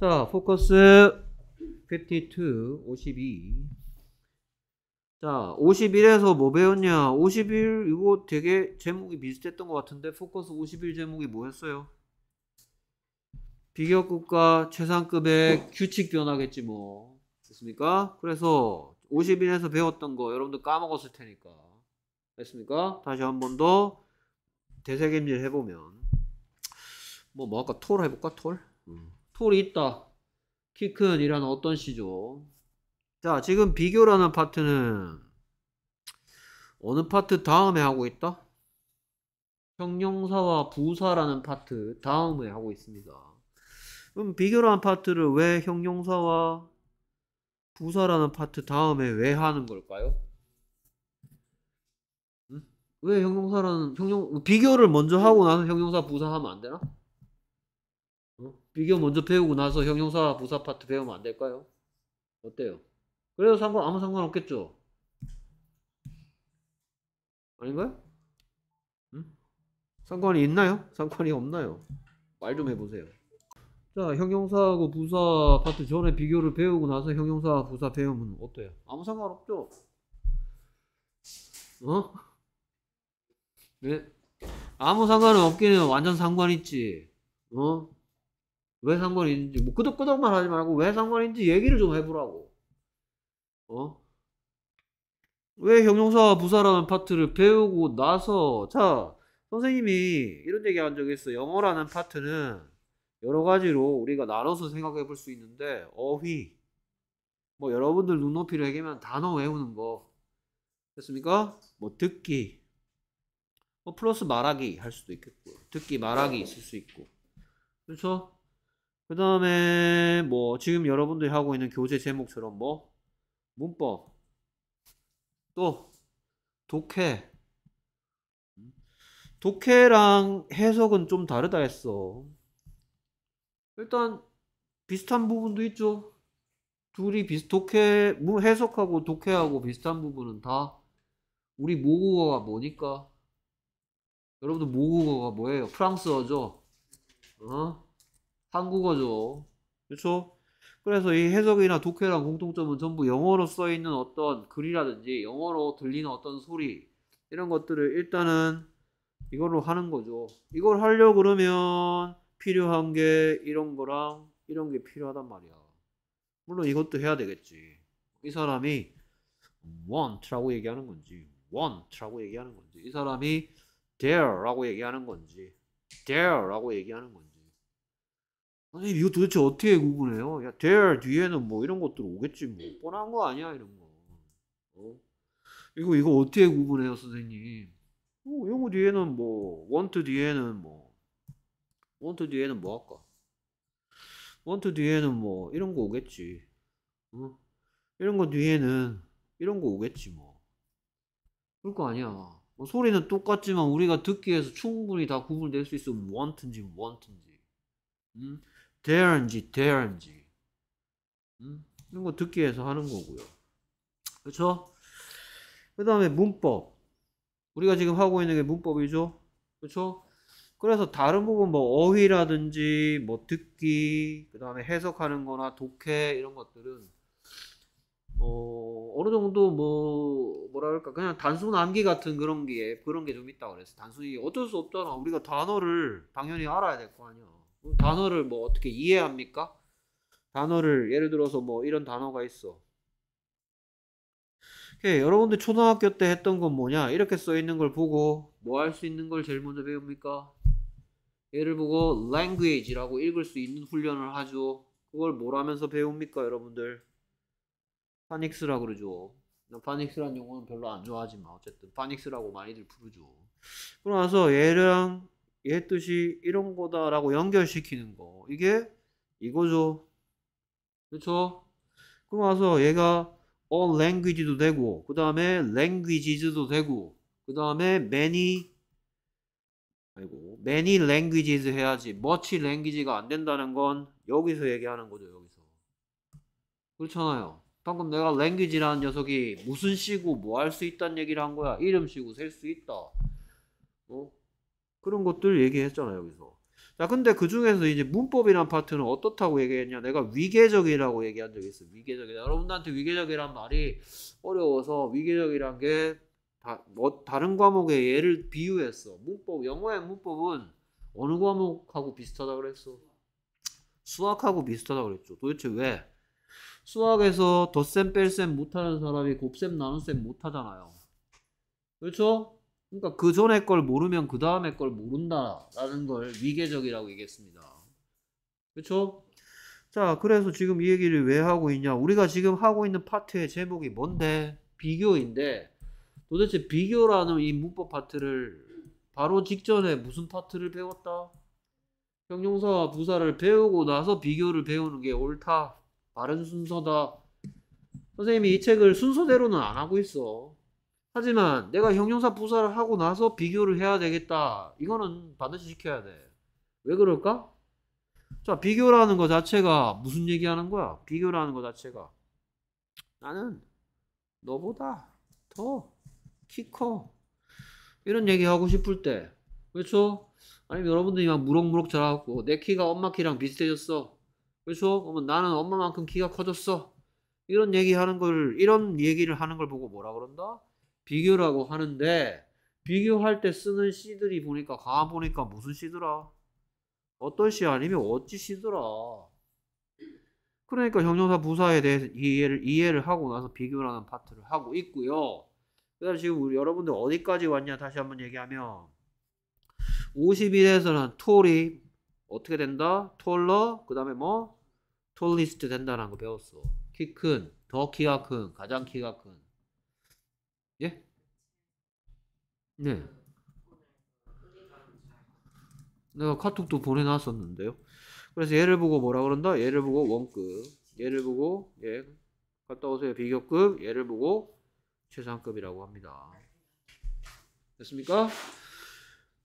자, 포커스 52, 52. 자, 51에서 뭐 배웠냐? 51 이거 되게 제목이 비슷했던 것 같은데 포커스 51 제목이 뭐였어요? 비교급과 최상급의 규칙 변화겠지 뭐. 됐습니까? 그래서 51에서 배웠던 거 여러분들 까먹었을 테니까. 됐습니까? 다시 한 번 더 대세겜질 해보면 뭐, 뭐 아까 톨 해볼까? 톨? 음. 톨이 있다. 키큰 이란 어떤 시죠? 자, 지금 비교라는 파트는 어느 파트 다음에 하고 있다? 형용사와 부사라는 파트 다음에 하고 있습니다. 그럼 비교라는 파트를 왜 형용사와 부사라는 파트 다음에 왜 하는 걸까요? 응? 왜 형용사라는 형용 비교를 먼저 하고 나서 형용사 부사 하면 안 되나? 비교 먼저 배우고 나서 형용사 부사 파트 배우면 안 될까요? 어때요? 그래도 상관 아무 상관 없겠죠? 아닌가요? 음? 상관이 있나요? 상관이 없나요? 말 좀 해보세요. 자, 형용사하고 부사 파트 전에 비교를 배우고 나서 형용사 부사 배우면 어때요? 아무 상관 없죠? 어? 네? 아무 상관은 없기는 완전 상관 있지. 어? 왜상관이있는지뭐 끄덕끄덕만 하지 말고 왜상관이있는지 얘기를 좀 해보라고 어? 왜 형용사와 부사라는 파트를 배우고 나서 자 선생님이 이런 얘기 한 적이 있어 영어라는 파트는 여러 가지로 우리가 나눠서 생각해 볼 수 있는데 어휘 뭐 여러분들 눈높이를 얘기하면 단어 외우는 거 됐습니까? 뭐 듣기 뭐 플러스 말하기 할 수도 있겠고 듣기 말하기 있을 수 있고 그렇죠? 그 다음에 뭐 지금 여러분들이 하고 있는 교재 제목처럼 뭐 문법 또 독해 독해랑 해석은 좀 다르다 했어 일단 비슷한 부분도 있죠 둘이 비슷 독해 뭐 해석하고 독해하고 비슷한 부분은 다 우리 모국어가 뭐니까 여러분들 모국어가 뭐예요? 프랑스어죠. 어? 한국어죠. 그렇죠? 그래서 이 해석이나 독해랑 공통점은 전부 영어로 써 있는 어떤 글이라든지 영어로 들리는 어떤 소리 이런 것들을 일단은 이걸로 하는 거죠. 이걸 하려 고 그러면 필요한 게 이런 거랑 이런 게 필요하단 말이야. 물론 이것도 해야 되겠지. 이 사람이 want라고 얘기하는 건지 want라고 얘기하는 건지 이 사람이 dare라고 얘기하는 건지 dare라고 얘기하는 건지 아니 이거 도대체 어떻게 구분해요? 야 there 뒤에는 뭐 이런 것들 오겠지 뭐 뻔한 거 아니야 이런 거. 어? 이거 이거 어떻게 구분해요 선생님? 어, 이런 거 뒤에는 뭐 want 뒤에는 뭐 want 뒤에는 뭐 할까? want 뒤에는 뭐 이런 거 오겠지. 어? 이런 거 뒤에는 이런 거 오겠지 뭐. 그럴 거 아니야. 뭐 소리는 똑같지만 우리가 듣기에서 충분히 다 구분될 수 있으면 want인지 want인지. 음? 대한지 대한지 음? 이런 거 듣기 위해서 하는 거고요. 그쵸그 그렇죠? 다음에 문법. 우리가 지금 하고 있는 게 문법이죠. 그쵸 그렇죠? 그래서 다른 부분 뭐 어휘라든지 뭐 듣기 그 다음에 해석하는 거나 독해 이런 것들은 어, 어느 정도 뭐 뭐라 그럴까 그냥 단순 암기 같은 그런 게 그런 게 좀 있다 고 그래서 단순히 어쩔 수 없잖아 우리가 단어를 당연히 알아야 될 거 아니야 음, 단어를 뭐 어떻게 이해합니까? 단어를 예를 들어서 뭐 이런 단어가 있어. 예, 여러분들 초등학교 때 했던 건 뭐냐? 이렇게 써 있는 걸 보고 뭐 할 수 있는 걸 제일 먼저 배웁니까? 얘를 보고 language라고 읽을 수 있는 훈련을 하죠. 그걸 뭘 하면서 배웁니까, 여러분들? 파닉스라 그러죠. 파닉스란 용어는 별로 안 좋아하지만 어쨌든 파닉스라고 많이들 부르죠. 그러고 나서 얘랑 얘 뜻이 이런 거다라고 연결시키는 거. 이게 이거죠. 그렇죠? 그럼 와서 얘가 all language도 되고 그 다음에 languages도 되고 그 다음에 many 아이고 many languages 해야지 much language가 안 된다는 건 여기서 얘기하는 거죠 여기서 그렇잖아요 방금 내가 language라는 녀석이 무슨 시고뭐 할 수 있다는 얘기를 한 거야 이름 시고셀 수 있다 어? 그런 것들 얘기했잖아요, 여기서. 자, 근데 그 중에서 이제 문법이란 파트는 어떻다고 얘기했냐? 내가 위계적이라고 얘기한 적이 있어. 위계적이다. 여러분들한테 위계적이란 말이 어려워서 위계적이란 게 다, 뭐, 다른 과목의 예를 비유했어. 문법, 영어의 문법은 어느 과목하고 비슷하다 그랬어? 수학하고 비슷하다 그랬죠. 도대체 왜? 수학에서 덧셈 뺄셈 못하는 사람이 곱셈 나눗셈 못하잖아요. 그렇죠? 그러니까 그 전에 걸 모르면 그 다음에 걸 모른다라는 걸 위계적이라고 얘기했습니다. 그렇죠? 자, 그래서 지금 이 얘기를 왜 하고 있냐? 우리가 지금 하고 있는 파트의 제목이 뭔데? 비교인데 도대체 비교라는 이 문법 파트를 바로 직전에 무슨 파트를 배웠다? 형용사와 부사를 배우고 나서 비교를 배우는 게 옳다. 바른 순서다. 선생님이 이 책을 순서대로는 안 하고 있어. 하지만 내가 형용사 부사를 하고 나서 비교를 해야 되겠다. 이거는 반드시 시켜야 돼. 왜 그럴까? 자, 비교라는 거 자체가 무슨 얘기하는 거야? 비교라는 거 자체가 나는 너보다 더 키 커. 이런 얘기하고 싶을 때 그렇죠? 아니면 여러분들이 막 무럭무럭 자라갖고 내 키가 엄마 키랑 비슷해졌어. 그렇죠? 그러면 나는 엄마만큼 키가 커졌어. 이런 얘기하는 걸 이런 얘기를 하는 걸 보고 뭐라 그런다? 비교라고 하는데 비교할 때 쓰는 시들이 보니까 가만 보니까 무슨 시더라? 어떤 시 아니면 어찌 시더라? 그러니까 형용사 부사에 대해서 이해를 이해를 하고 나서 비교라는 파트를 하고 있고요. 그다음 지금 우리 여러분들 어디까지 왔냐 다시 한번 얘기하면 51에서는 토리 어떻게 된다? 톨러 그다음에 뭐 톨리스트 된다는 거 배웠어. 키 큰, 더 키가 큰, 가장 키가 큰. 예? 네. 내가 카톡도 보내놨었는데요. 그래서 얘를 보고 뭐라 그런다? 얘를 보고 원급. 얘를 보고 예 갔다 오세요 비교급. 얘를 보고 최상급이라고 합니다. 됐습니까?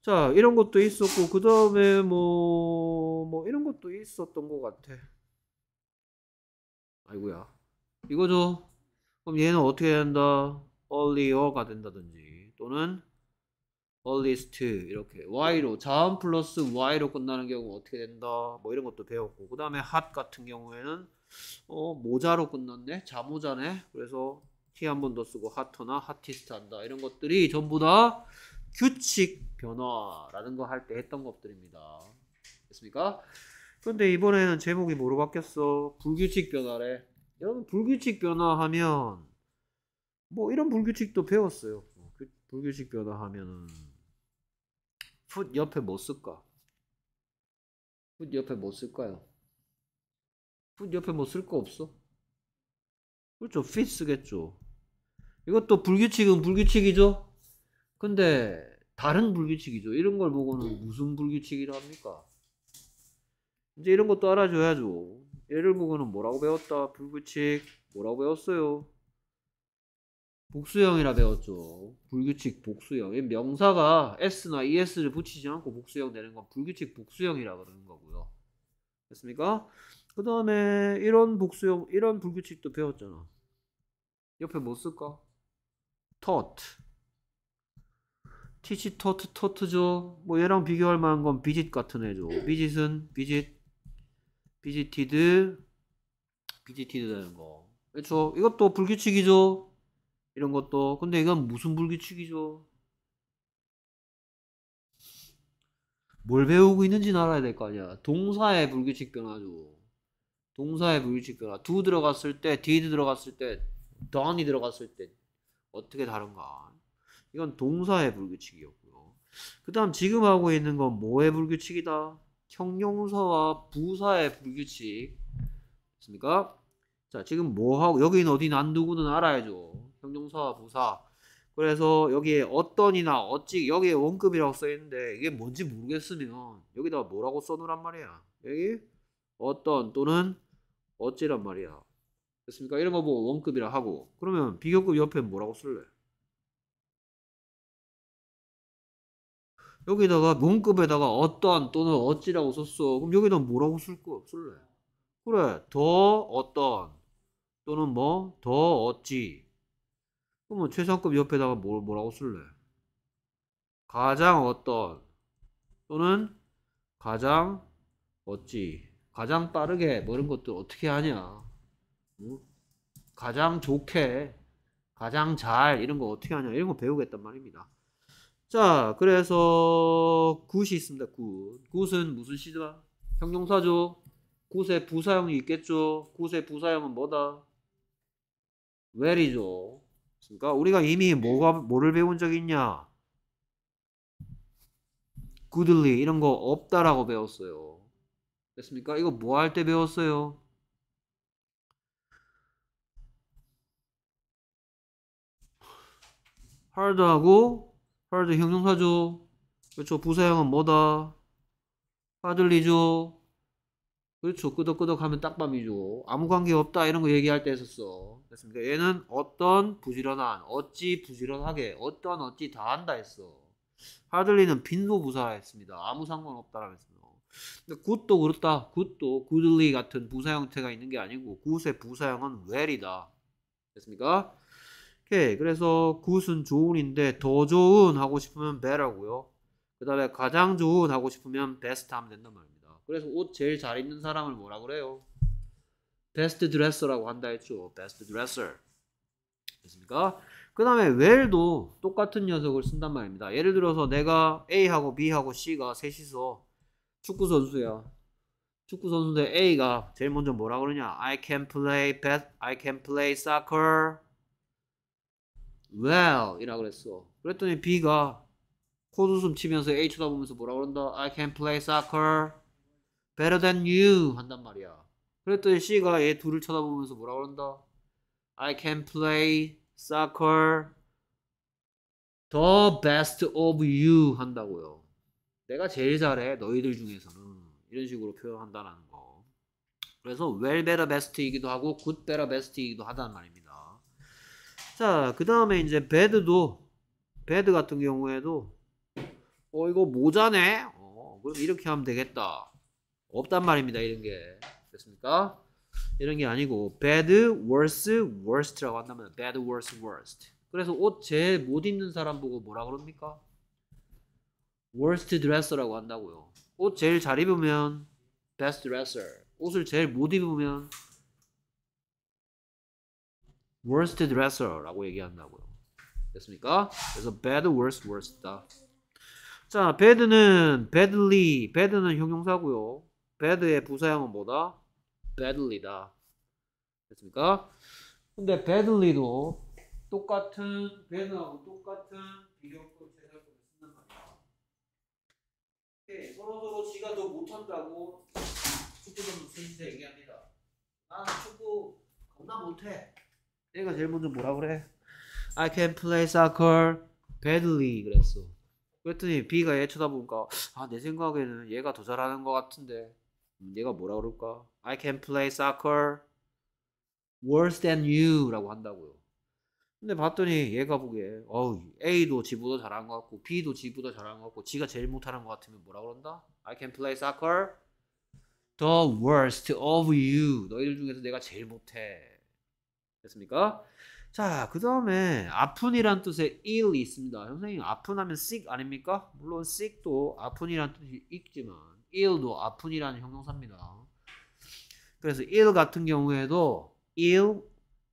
자 이런 것도 있었고 그 다음에 뭐뭐 뭐 이런 것도 있었던 것 같아. 아이고야 이거죠. 그럼 얘는 어떻게 해야 한다? earlier가 된다든지 또는 earliest 이렇게 y로 자음 플러스 y로 끝나는 경우 어떻게 된다 뭐 이런 것도 배웠고 그 다음에 hot 같은 경우에는 어 모자로 끝났네 자모자네 그래서 t 한 번 더 쓰고 hotter hottest 한다 이런 것들이 전부 다 규칙 변화라는 거 할 때 했던 것들입니다 됐습니까? 근데 이번에는 제목이 뭐로 바뀌었어? 불규칙 변화래 여러분 불규칙 변화하면 뭐 이런 불규칙도 배웠어요. 그 불규칙 변화 하면은 풋 옆에 뭐 쓸까? 풋 옆에 뭐 쓸까요? 풋 옆에 뭐 쓸 거 없어? 그렇죠. f i 쓰겠죠. 이것도 불규칙은 불규칙이죠. 근데 다른 불규칙이죠. 이런 걸 보고는 네. 무슨 불규칙이라 합니까? 이제 이런 것도 알아줘야죠. 얘를 보고는 뭐라고 배웠다? 불규칙 뭐라고 배웠어요? 복수형이라 배웠죠. 불규칙 복수형. 명사가 s나 es를 붙이지 않고 복수형 되는 건 불규칙 복수형이라 그러는 거고요. 됐습니까? 그 다음에 이런 복수형, 이런 불규칙도 배웠잖아. 옆에 뭐 쓸까? taught. teach, taught, taught죠. 뭐 얘랑 비교할 만한 건 비짓 같은 애죠. 비짓은 비짓, 비짓티드, 비짓티드 되는 거. 그렇죠? 이것도 불규칙이죠. 이런 것도 근데 이건 무슨 불규칙이죠? 뭘 배우고 있는지는 알아야 될 거 아니야. 동사의 불규칙 변화죠. 동사의 불규칙 변화. do 들어갔을 때, did 들어갔을 때, done이 들어갔을 때 어떻게 다른가. 이건 동사의 불규칙이었고요. 그 다음 지금 하고 있는 건 뭐의 불규칙이다? 형용사와 부사의 불규칙. 됐습니까? 자, 지금 뭐하고, 여기는 어디 난누구는 알아야죠. 형용사와 부사 그래서 여기에 어떤이나 어찌 여기에 원급이라고 써있는데 이게 뭔지 모르겠으면 여기다가 뭐라고 써놓란 말이야 여기 어떤 또는 어찌란 말이야 됐습니까? 이런 거 보고 원급이라 하고 그러면 비교급 옆에 뭐라고 쓸래? 여기다가 문급에다가 어떤 또는 어찌라고 썼어 그럼 여기다 뭐라고 쓸거 쓸래? 그래 더 어떤 또는 뭐 더 어찌 그러면 뭐 최상급 옆에다가 뭘, 뭐라고 쓸래? 가장 어떤 또는 가장 어찌 가장 빠르게 뭐이 것들 어떻게 하냐 응? 가장 좋게 가장 잘 이런 거 어떻게 하냐 이런 거 배우겠단 말입니다 자 그래서 굿이 있습니다 굿 굿은 무슨 시다 형용사죠 굿의 부사형이 있겠죠 굿의 부사형은 뭐다 웰 h e r e 이죠 그러니까 우리가 이미 뭐가 뭐를 배운 적 있냐? goodly 이런 거 없다라고 배웠어요. 됐습니까? 이거 뭐 할 때 배웠어요? 하 a r 하고하 a r 형용사죠. 그렇죠. 부사형은 뭐다? 하들리죠 그렇죠. 끄덕끄덕 하면 딱밤이죠. 아무 관계 없다 이런 거 얘기할 때 했었어. 됐습니까? 얘는 어떤 부지런한, 어찌 부지런하게, 어떤 어찌 다 한다 했어. 하들리는 빈소부사 했습니다. 아무 상관없다라고 했어니 근데 굿도 그렇다. 굿도 굿리 같은 부사 형태가 있는 게 아니고 굿의 부사형은 웰이다 됐습니까? 오케이. 그래서 굿은 좋은인데 더 좋은 하고 싶으면 베라고요그 다음에 가장 좋은 하고 싶으면 베스트 t 하면 된단 말이에요. 그래서 옷 제일 잘 입는 사람을 뭐라 그래요? 베스트 드레서라고 한다 했죠. 베스트 드레서. 됐습니까? 그 다음에 well도 똑같은 녀석을 쓴단 말입니다. 예를 들어서 내가 A하고 B하고 C가 셋이서 축구 선수야. 축구 선수인데 A가 제일 먼저 뭐라 그러냐? I can play best, I can play soccer well 이라 그랬어. 그랬더니 B가 코웃음 치면서 A 쳐다보면서 뭐라 그런다? I can play soccer better than you 한단 말이야. 그랬더니 C가 얘 둘을 쳐다보면서 뭐라그런다 I can play soccer the best of you 한다고요. 내가 제일 잘해 너희들 중에서는 이런 식으로 표현한다는 거. 그래서 well better best이기도 하고 good better best이기도 하단 말입니다. 자, 그 다음에 이제 bed도 bed 같은 경우에도 어 이거 모자네. 어 그럼 이렇게 하면 되겠다. 없단 말입니다. 이런 게 됐습니까? 이런 게 아니고 bad, worse, worst라고 한다면 bad, worse, worst. 그래서 옷 제일 못 입는 사람 보고 뭐라 그럽니까? worst dresser라고 한다고요. 옷 제일 잘 입으면 best dresser. 옷을 제일 못 입으면 worst dresser라고 얘기한다고요. 됐습니까? 그래서 bad, worse, worst다. 자, bad는 badly, bad는 형용사고요. bad의 부사형은 뭐다? badly다. 됐습니까? 근데 badly도 똑같은 bad하고 똑같은 비교급 제작법을 쓰는 말이야. 서로서로 지가 더 못한다고 축구 선수 선수 얘기합니다. 나는 축구 겁나 못해. 얘가 제일 먼저 뭐라 그래? I can play soccer badly 그랬어. 그랬더니 B가 얘 쳐다보니까 아내 생각에는 얘가 더 잘하는 것 같은데 음, 얘가 뭐라 그럴까? I can play soccer worse than you라고 한다고요. 근데 봤더니 얘가 보기에 어우 A도 지보다 잘한 것 같고 B도 지보다 잘한 것 같고 지가 제일 못하는 것 같으면 뭐라 그런다? I can play soccer the worst of you. 너희들 중에서 내가 제일 못해. 됐습니까? 자, 그 다음에 아픈이란 뜻의 ill이 있습니다. 선생님, 아픈 하면 sick 아닙니까? 물론 sick도 아픈이란 뜻이 있지만 ill도 아픈이라는 형용사입니다. 그래서 ill 같은 경우에도 ill,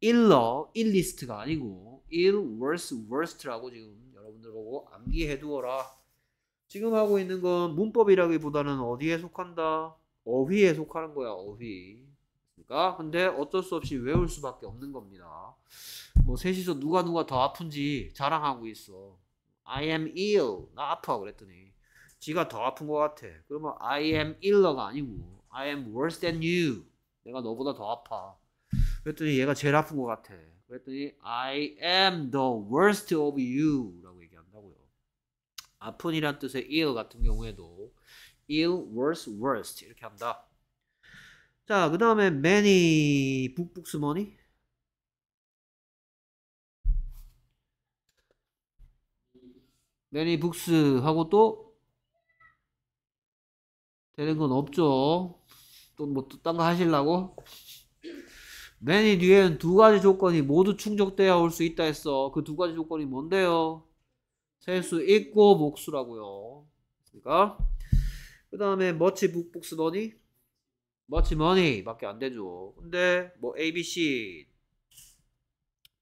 iller, illist가 아니고 ill, worse, worst라고 지금 여러분들 보고 암기해두어라. 지금 하고 있는 건 문법이라기보다는 어디에 속한다? 어휘에 속하는 거야, 어휘. 그러니까 근데 어쩔 수 없이 외울 수밖에 없는 겁니다. 뭐 셋이서 누가 누가 더 아픈지 자랑하고 있어. I am ill. 나 아파 그랬더니 지가 더 아픈 것 같아. 그러면 I 음. am ill가 아니고 I am worse than you. 내가 너보다 더 아파. 그랬더니 얘가 제일 아픈 것 같아. 그랬더니 I am the worst of you라고 얘기한다고요. 아픈이란 뜻의 ill 같은 경우에도 ill, worse, worst 이렇게 한다. 자, 그 다음에 many 북북스머니 many b o 하고 또 되는 건 없죠. 또뭐딴거하시려고 맨이 뒤엔두 가지 조건이 모두 충족돼야 올 수 있다 했어. 그 두 가지 조건이 뭔데요? 셀 수 있고 목수라고요. 그러니까 그 다음에 머치 북북스 머니 머치 머니 밖에 안 되죠. 근데 뭐 ABC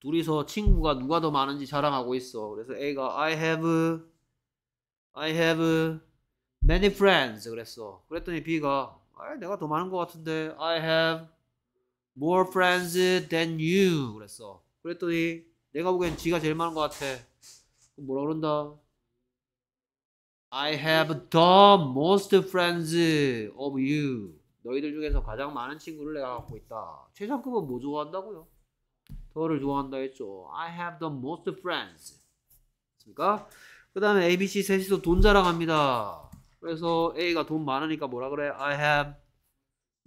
둘이서 친구가 누가 더 많은지 자랑하고 있어. 그래서 A가 I have I have many friends 그랬어. 그랬더니 B가 내가 더 많은 것 같은데 I have more friends than you 그랬어. 그랬더니 내가 보기엔 G가 제일 많은 것 같아. 뭐라 그런다? I have the most friends of you. 너희들 중에서 가장 많은 친구를 내가 갖고 있다. 최상급은 뭐 좋아한다고요? 더를 좋아한다 했죠. I have the most friends. 그 다음에 ABC 셋이서 돈 자랑합니다. 그래서 A가 돈 많으니까 뭐라 그래? I have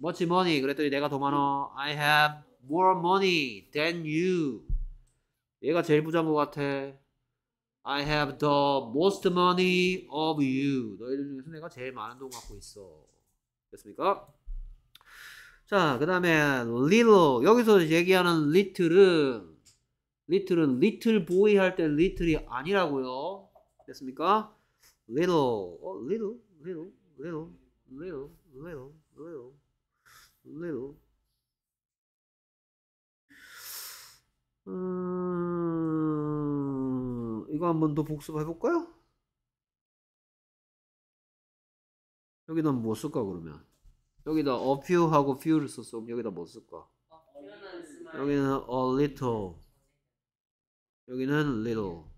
much money. 그랬더니 내가 더 많아. I have more money than you. 얘가 제일 부자인 것 같아. I have the most money of you. 너희들 중에서 내가 제일 많은 돈 갖고 있어. 됐습니까? 자, 그 다음에 little. 여기서 얘기하는 little은 little은 little boy 할 때 little이 아니라고요. 됐습니까? little, 어, little, little, little, little, little, little, little. 음, 이거 한번 더 복습해 볼까요? 여기다 뭐 쓸까 그러면? 여기다 a few 하고 few를 썼으면 여기다 뭐 쓸까? 여기는 a little. 여기는 little.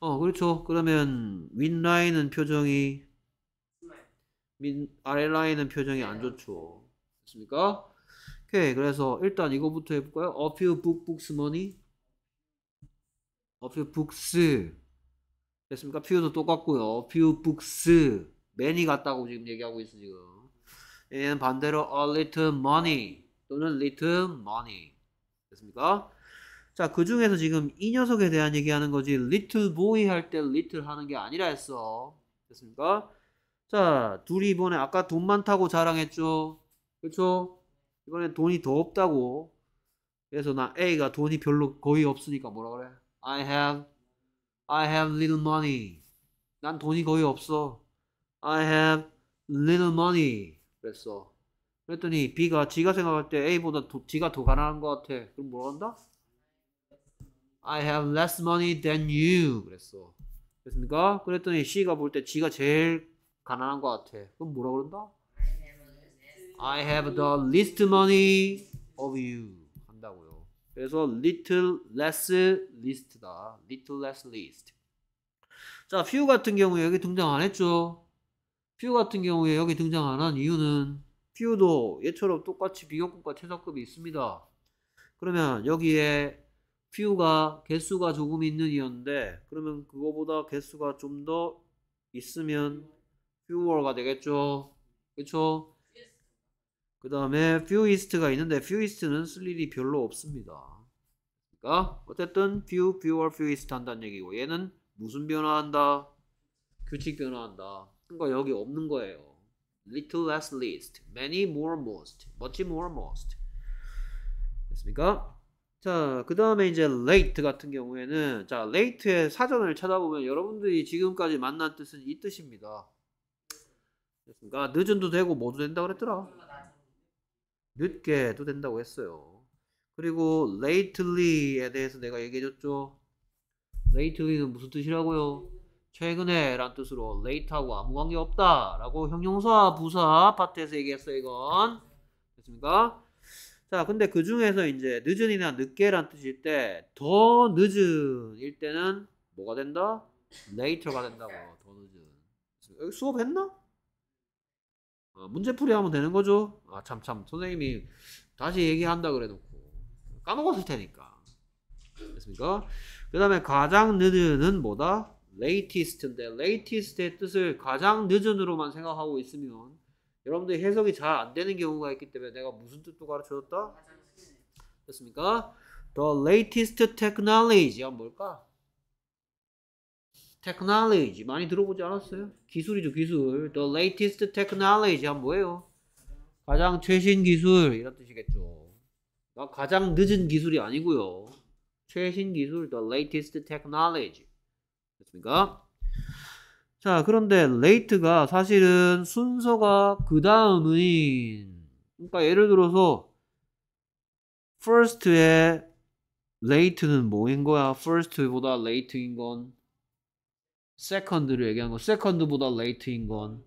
어, 그렇죠. 그러면 윗라인은 표정이 민, 아랫라인은 표정이 안 네. 좋죠. 됐습니까? 오케이. 그래서 일단 이거부터 해볼까요? A few book books money. A few books. 됐습니까? few도 똑같고요. A few books. many 같다고 지금 얘기하고 있어 지금. 얘는 반대로 a little money 또는 little money. 됐습니까? 자, 그 중에서 지금 이 녀석에 대한 얘기하는 거지 little boy 할때 little 하는 게 아니라 했어. 됐습니까? 자, 둘이 이번에 아까 돈 많다고 자랑했죠. 그렇죠? 이번에 돈이 더 없다고. 그래서 나 A가 돈이 별로 거의 없으니까 뭐라 그래? I have I have little money. 난 돈이 거의 없어. I have little money. 그랬어. 그랬더니 B가 지가 생각할 때 A보다 도, 지가 더 가난한 것 같아. 그럼 뭐라 한다? I have less money than you 그랬어. 됐습니까? 그랬더니 s 가볼때 지가 제일 가난한 것 같아. 그럼 뭐라 그런다? I have the least money of you 한다고요. 그래서 little less least다. little less least. 자, few 같은 경우에 여기 등장 안 했죠. few 같은 경우에 여기 등장 안 한 이유는 few도 얘처럼 똑같이 비교급과 최저급이 있습니다. 그러면 여기에 퓨가 개수가 조금 있는 이었는데 그러면 그거보다 개수가 좀 더 있으면 퓨어가 되겠죠. 그렇그 다음에 few e s t 가 있는데 few e s t 는쓸 일이 별로 없습니다. 그러니까 어쨌든 few, fewer, few e s t 한다는 얘기고 얘는 무슨 변화한다? 규칙 변화한다. 그러니까 여기 없는 거예요. little less least, many more most, much more most. 됐습니까? 자, 그 다음에 이제 late 같은 경우에는 자, late의 사전을 찾아보면 여러분들이 지금까지 만난 뜻은 이 뜻입니다. 그러니까 늦은도 되고 뭐도 된다고 그랬더라. 늦게도 된다고 했어요. 그리고 lately에 대해서 내가 얘기해줬죠. lately는 무슨 뜻이라고요? 최근에 란 뜻으로 late하고 아무 관계 없다 라고 형용사 부사 파트에서 얘기했어요 이건 됐습니까? 자, 근데 그 중에서 이제 늦은이나 늦게란 뜻일 때 더 늦은일 때는 뭐가 된다? later가 된다고. 더 늦은. 수업했나? 어, 문제풀이 하면 되는 거죠. 아, 참, 참. 선생님이 다시 얘기한다 그래 놓고. 까먹었을 테니까. 됐습니까? 그 다음에 가장 늦은은 뭐다? latest인데, latest의 뜻을 가장 늦은으로만 생각하고 있으면 여러분들 해석이 잘 안 되는 경우가 있기 때문에 내가 무슨 뜻도 가르쳐줬다? 됐습니까? The latest technology 한 아, 뭘까? technology 많이 들어보지 않았어요? 기술이죠 기술 the latest technology 한 아, 뭐예요? 가장 최신 기술 이런 뜻이겠죠 가장 늦은 기술이 아니고요 최신 기술 the latest technology 됐습니까? 자, 그런데 late가 사실은 순서가 그 다음인. 그러니까 예를 들어서 first에 late는 뭐인 거야? first보다 late인 건 second를 얘기한 건 second보다 late인 건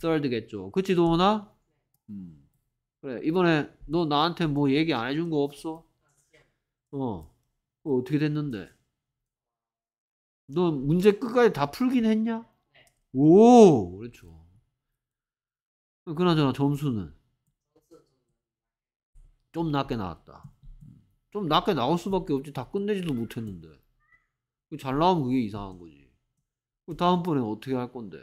third겠죠. 그치 도훈아? 음. 그래 이번에 너 나한테 뭐 얘기 안 해준 거 없어? 어. 어떻게 됐는데? 너 문제 끝까지 다 풀긴 했냐? 오! 그렇죠. 그나저나 점수는 좀 낮게 나왔다. 좀 낮게 나올 수밖에 없지. 다 끝내지도 못했는데. 잘 나오면 그게 이상한 거지. 그 다음번에 어떻게 할 건데?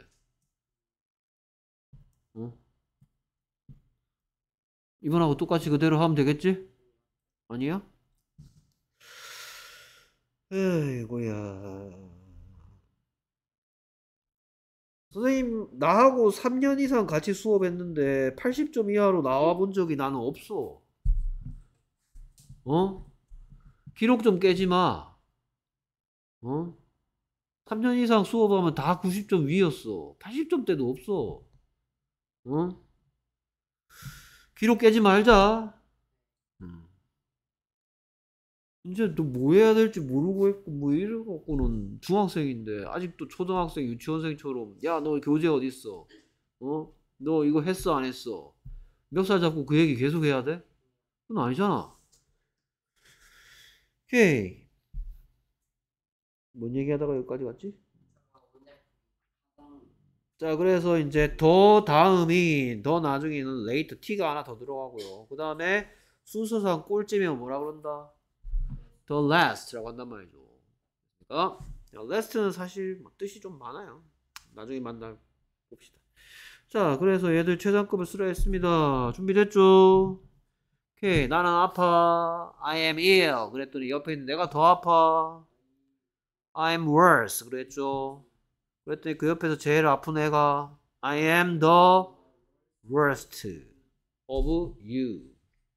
어? 이번하고 똑같이 그대로 하면 되겠지? 아니야? 에이뭐야 선생님 나하고 3년 이상 같이 수업했는데 80점 이하로 나와 본 적이 나는 없어. 어? 기록 좀 깨지 마. 어? 3년 이상 수업하면 다 90점 위였어. 80점대도 없어. 어? 기록 깨지 말자. 이제 또 뭐 해야 될지 모르고 했고 뭐 이래갖고는 중학생인데 아직도 초등학생 유치원생처럼 야 너 교재 어딨어 어? 너 이거 했어 안 했어 몇 살 잡고 그 얘기 계속 해야 돼? 그건 아니잖아 오케이 뭔 얘기하다가 여기까지 갔지? 자 그래서 이제 더 다음이 더 나중에는 레이트 t가 하나 더 들어가고요 그 다음에 순서상 꼴찌면 뭐라 그런다? the last라고 한단 말이죠. 그러니까 last는 사실 뜻이 좀 많아요. 나중에 만나 봅시다. 자, 그래서 얘들 최상급을 쓰려 했습니다. 준비됐죠? 오케이, 나는 아파. I am ill. 그랬더니 옆에 있는 내가 더 아파. I am worse. 그랬죠? 그랬더니 그 옆에서 제일 아픈 애가 I am the worst of you.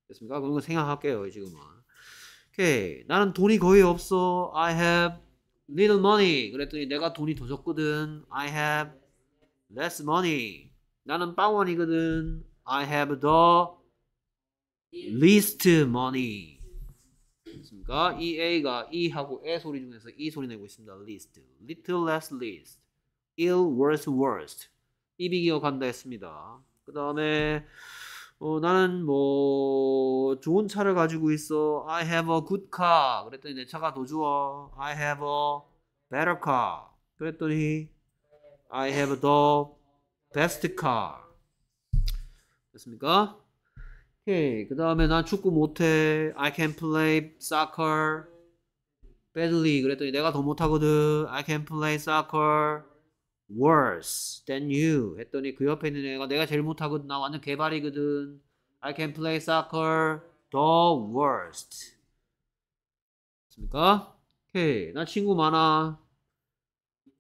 됐습니까? 그런거 생각할게요, 지금은. 오케이. 나는 돈이 거의 없어. I have little money. 그랬더니 내가 돈이 더 적거든. I have less money. 나는 빵원이거든. I have the least money. 그러니까 이 A가 E하고 에 소리 중에서 E 소리 내고 있습니다. least, little less least, ill worse worst. 이 비기어 간다 했습니다. 그 다음에 어, 나는 뭐 좋은 차를 가지고 있어. I have a good car. 그랬더니 내 차가 더 좋아. I have a better car. 그랬더니 I have the best car. 됐습니까? 오케이. 그 다음에 난 축구 못해. I can play soccer badly. 그랬더니 내가 더 못하거든. I can play soccer worse than you 했더니 그 옆에 있는 애가 내가 제일 못하거든 나 완전 개발이거든 I can play soccer the worst 맞습니까? 오케이 나 친구 많아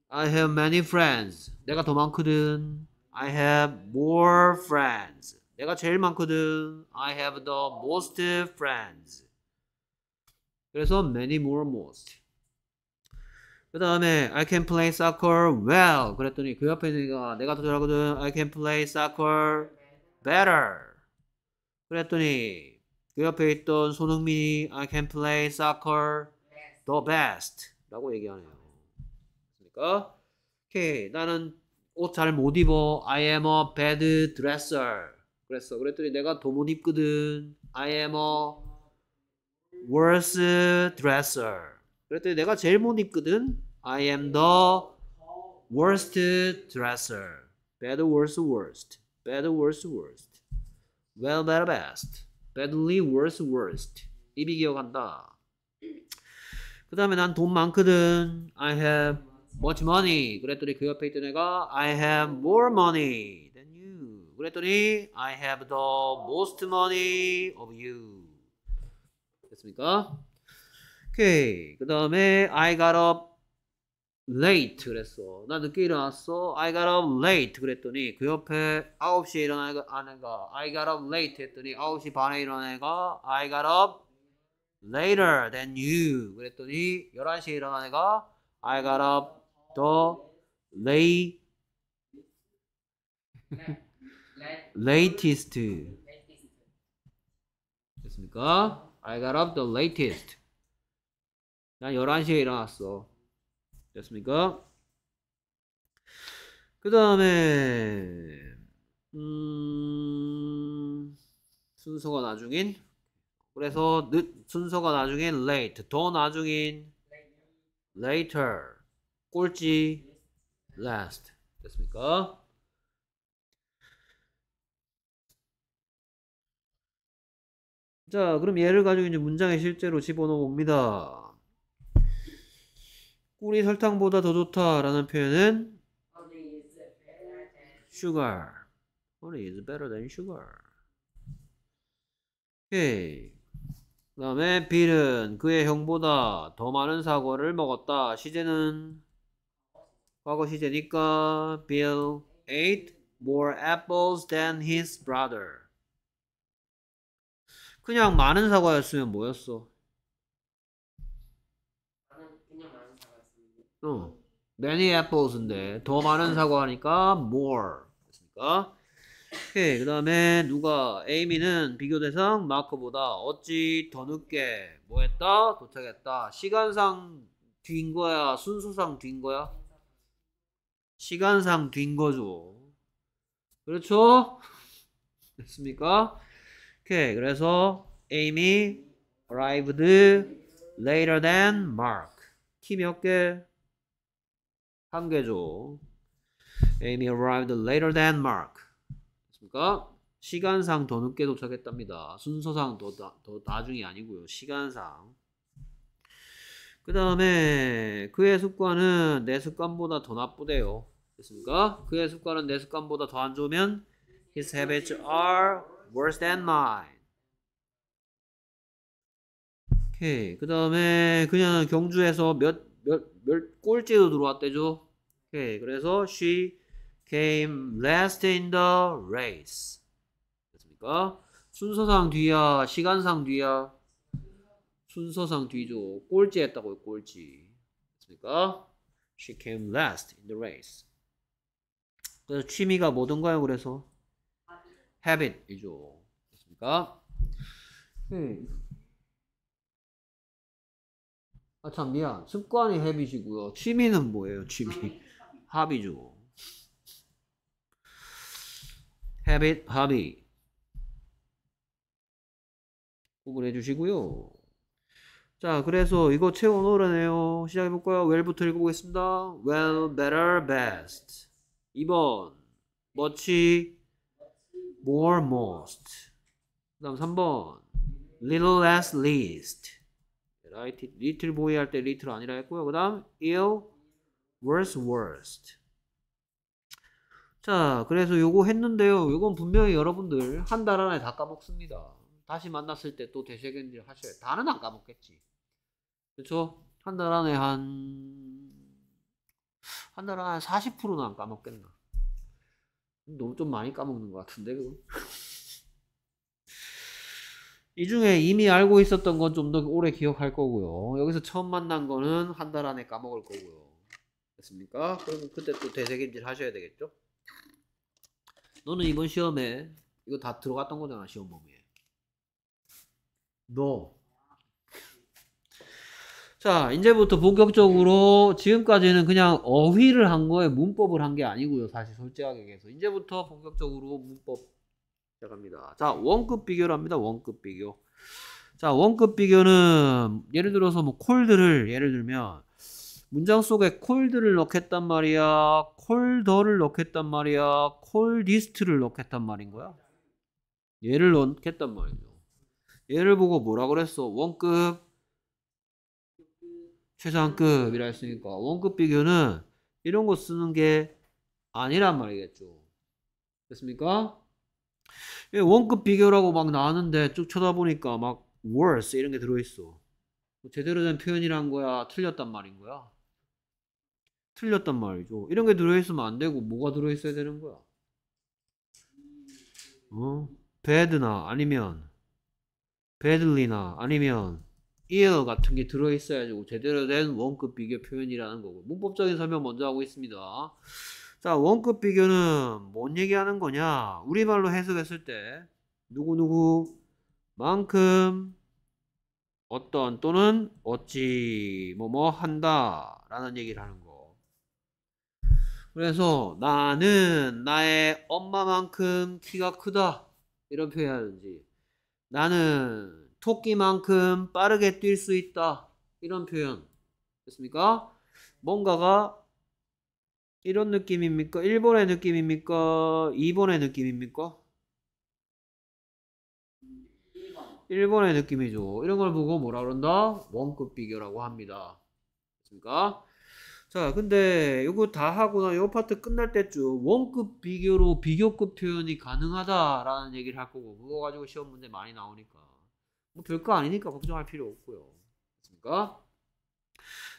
I have many friends 내가 더 많거든 I have more friends 내가 제일 많거든 I have the most friends 그래서 many more most 그 다음에 I can play soccer well 그랬더니 그 옆에 있는 애가 내가 더 잘하거든 I can play soccer better 그랬더니 그 옆에 있던 손흥민이 I can play soccer the best 라고 얘기하네요 그러니까 오케이 나는 옷 잘 못 입어 I am a bad dresser 그랬어 그랬더니 내가 더 못 입거든 I am a worse dresser 그랬더니 내가 제일 못 입거든 I am the worst dresser. Bad, worst, worst. Bad, worst, worst. Well, bad, best. Badly, worst, worst. 입이 기억한다. 그 다음에 난 돈 많거든. I have much money. 그랬더니 그 옆에 있던 애가 I have more money than you. 그랬더니 I have the most money of you. 됐습니까? 오케이. 그 다음에 I got up late 그랬어. 나 늦게 일어났어. I got up late 그랬더니 그 옆에 9시에 일어난 애가 I got up late 했더니 9시 반에 일어난 애가 I got up later than you 그랬더니 11시에 일어난 애가 I got up the late latest 됐습니까? I got up the latest 난 11시에 일어났어. 됐습니까? 그 다음에 음... 순서가 나중인 그래서 늦 순서가 나중인 late 더 나중인 later 꼴찌 last 됐습니까? 자 그럼 얘를 가지고 이제 문장에 실제로 집어넣어 봅니다 꿀이 설탕보다 더 좋다라는 표현은 sugar. honey is better than sugar. 오케이. 그 다음에 빌은 그의 형보다 더 많은 사과를 먹었다. 시제는 과거 시제니까 Bill ate more apples than his brother. 그냥 많은 사과였으면 뭐였어? 어. many apples인데 더 많은 사과 하니까 more 됐습니까? 오케이 그 다음에 누가 에이미는 비교 대상 마크보다 어찌 더 늦게 뭐했다 도착했다 시간상 뒤인 거야 순수상 뒤인 거야 시간상 뒤인 거죠 그렇죠 됐습니까 오케이 그래서 에이미 arrived later than Mark 키 몇 개? 한계죠. Amy arrived later than Mark. 됐습니까? 시간상 더 늦게 도착했답니다. 순서상 더, 더 나중이 아니고요. 시간상. 그 다음에 그의 습관은 내 습관보다 더 나쁘대요. 됐습니까? 그의 습관은 내 습관보다 더 안 좋으면 His habits are worse than mine. 오케이. 그 다음에 그냥 경주에서 몇몇 꼴찌로 들어왔대죠. 오케이. 그래서 she came last in the race. 됐습니까? 순서상 뒤야, 시간상 뒤야. 순서상 뒤죠. 꼴찌 했다고요, 꼴찌. 됐습니까? She came last in the race. 그래서 취미가 뭐든가요, 그래서? habit이죠. 됐습니까? 네. 아참 미안 습관이 헤비시고요 취미는 뭐예요 취미 합이죠 h a 합이 구분해 주시고요 자 그래서 이거 채워 놓으라네요 시작해 볼까요 well부터 읽어보겠습니다 well better best 2번 much more most 그 다음 3번 little less least 라이트 리틀 보이 할 때 리틀 아니라 했고요. 그다음 ill worst worst. 자, 그래서 요거 했는데요. 요건 분명히 여러분들 한 달 안에 다 까먹습니다. 다시 만났을 때또 되새김질 하셔야 돼. 다는 안 까먹겠지. 그렇죠? 한 달 안에 한 한 달 안에 40%는 안 까먹겠나. 너무 좀 많이 까먹는 것 같은데 그건. 이 중에 이미 알고 있었던 건 좀 더 오래 기억할 거고요. 여기서 처음 만난 거는 한 달 안에 까먹을 거고요. 됐습니까? 그러면 그때 또 되새김질 하셔야 되겠죠? 너는 이번 시험에 이거 다 들어갔던 거잖아, 시험 범위에. 너. 자, 이제부터 본격적으로 지금까지는 그냥 어휘를 한 거에 문법을 한 게 아니고요. 사실 솔직하게 얘기해서. 이제부터 본격적으로 문법 시작합니다. 자, 원급 비교를합니다 원급 비교. 자, 원급 비교는 예를 들어서 뭐 콜드를 예를 들면 문장 속에 콜드를 넣겠단 말이야. 콜더를 넣겠단 말이야. 콜리스트를 넣겠단 말인 거야. 얘를 넣겠단 말이죠. 얘를 보고 뭐라 그랬어? 원급 최상급이라 했으니까 원급 비교는 이런 거 쓰는 게 아니란 말이겠죠. 됐습니까? 예, 원급 비교라고 막 나왔는데 쭉 쳐다보니까 막 worse 이런 게 들어있어. 뭐 제대로 된 표현이란 거야? 틀렸단 말인 거야? 틀렸단 말이죠. 이런 게 들어있으면 안 되고 뭐가 들어있어야 되는 거야? 어? bad나 아니면 badly나 아니면 ill 같은 게들어있어야 되고 뭐 제대로 된 원급 비교 표현이라는 거고 문법적인 설명 먼저 하고 있습니다. 자, 원급 비교는 뭔 얘기하는 거냐? 우리말로 해석했을 때 누구누구 만큼 어떤 또는 어찌 뭐뭐 뭐 한다 라는 얘기를 하는 거 그래서 나는 나의 엄마만큼 키가 크다 이런 표현하는지 나는 토끼만큼 빠르게 뛸 수 있다 이런 표현 됐습니까? 뭔가가 이런 느낌입니까? 1번의 느낌입니까? 2번의 느낌입니까? 1번의 느낌이죠. 이런 걸 보고 뭐라 그런다? 원급 비교라고 합니다. 그니까 자, 근데 이거 다 하고 나 이 파트 끝날 때쯤 원급 비교로 비교급 표현이 가능하다라는 얘기를 할 거고 그거 가지고 시험 문제 많이 나오니까 뭐 별거 아니니까 걱정할 필요 없고요. 그니까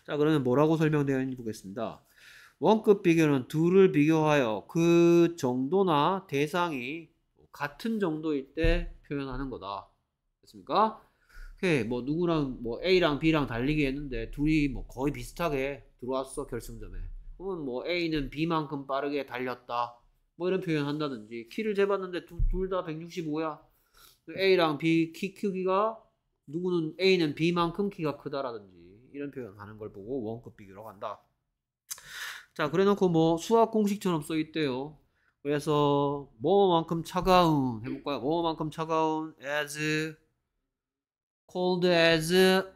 자, 그러면 뭐라고 설명되어 있는지 보겠습니다. 원급 비교는 둘을 비교하여 그 정도나 대상이 같은 정도일 때 표현하는 거다. 됐습니까? 뭐 누구랑 뭐 A랑 B랑 달리기 했는데 둘이 뭐 거의 비슷하게 들어왔어 결승점에. 그러면 뭐 A는 B만큼 빠르게 달렸다. 뭐 이런 표현 한다든지 키를 재봤는데 둘 다 165야. A랑 B 키 크기가 누구는 A는 B만큼 키가 크다라든지 이런 표현 하는 걸 보고 원급 비교라고 한다. 자, 그래놓고 뭐 수학 공식처럼 써있대요. 그래서 뭐만큼 차가운 해볼까요? 뭐만큼 차가운 as cold as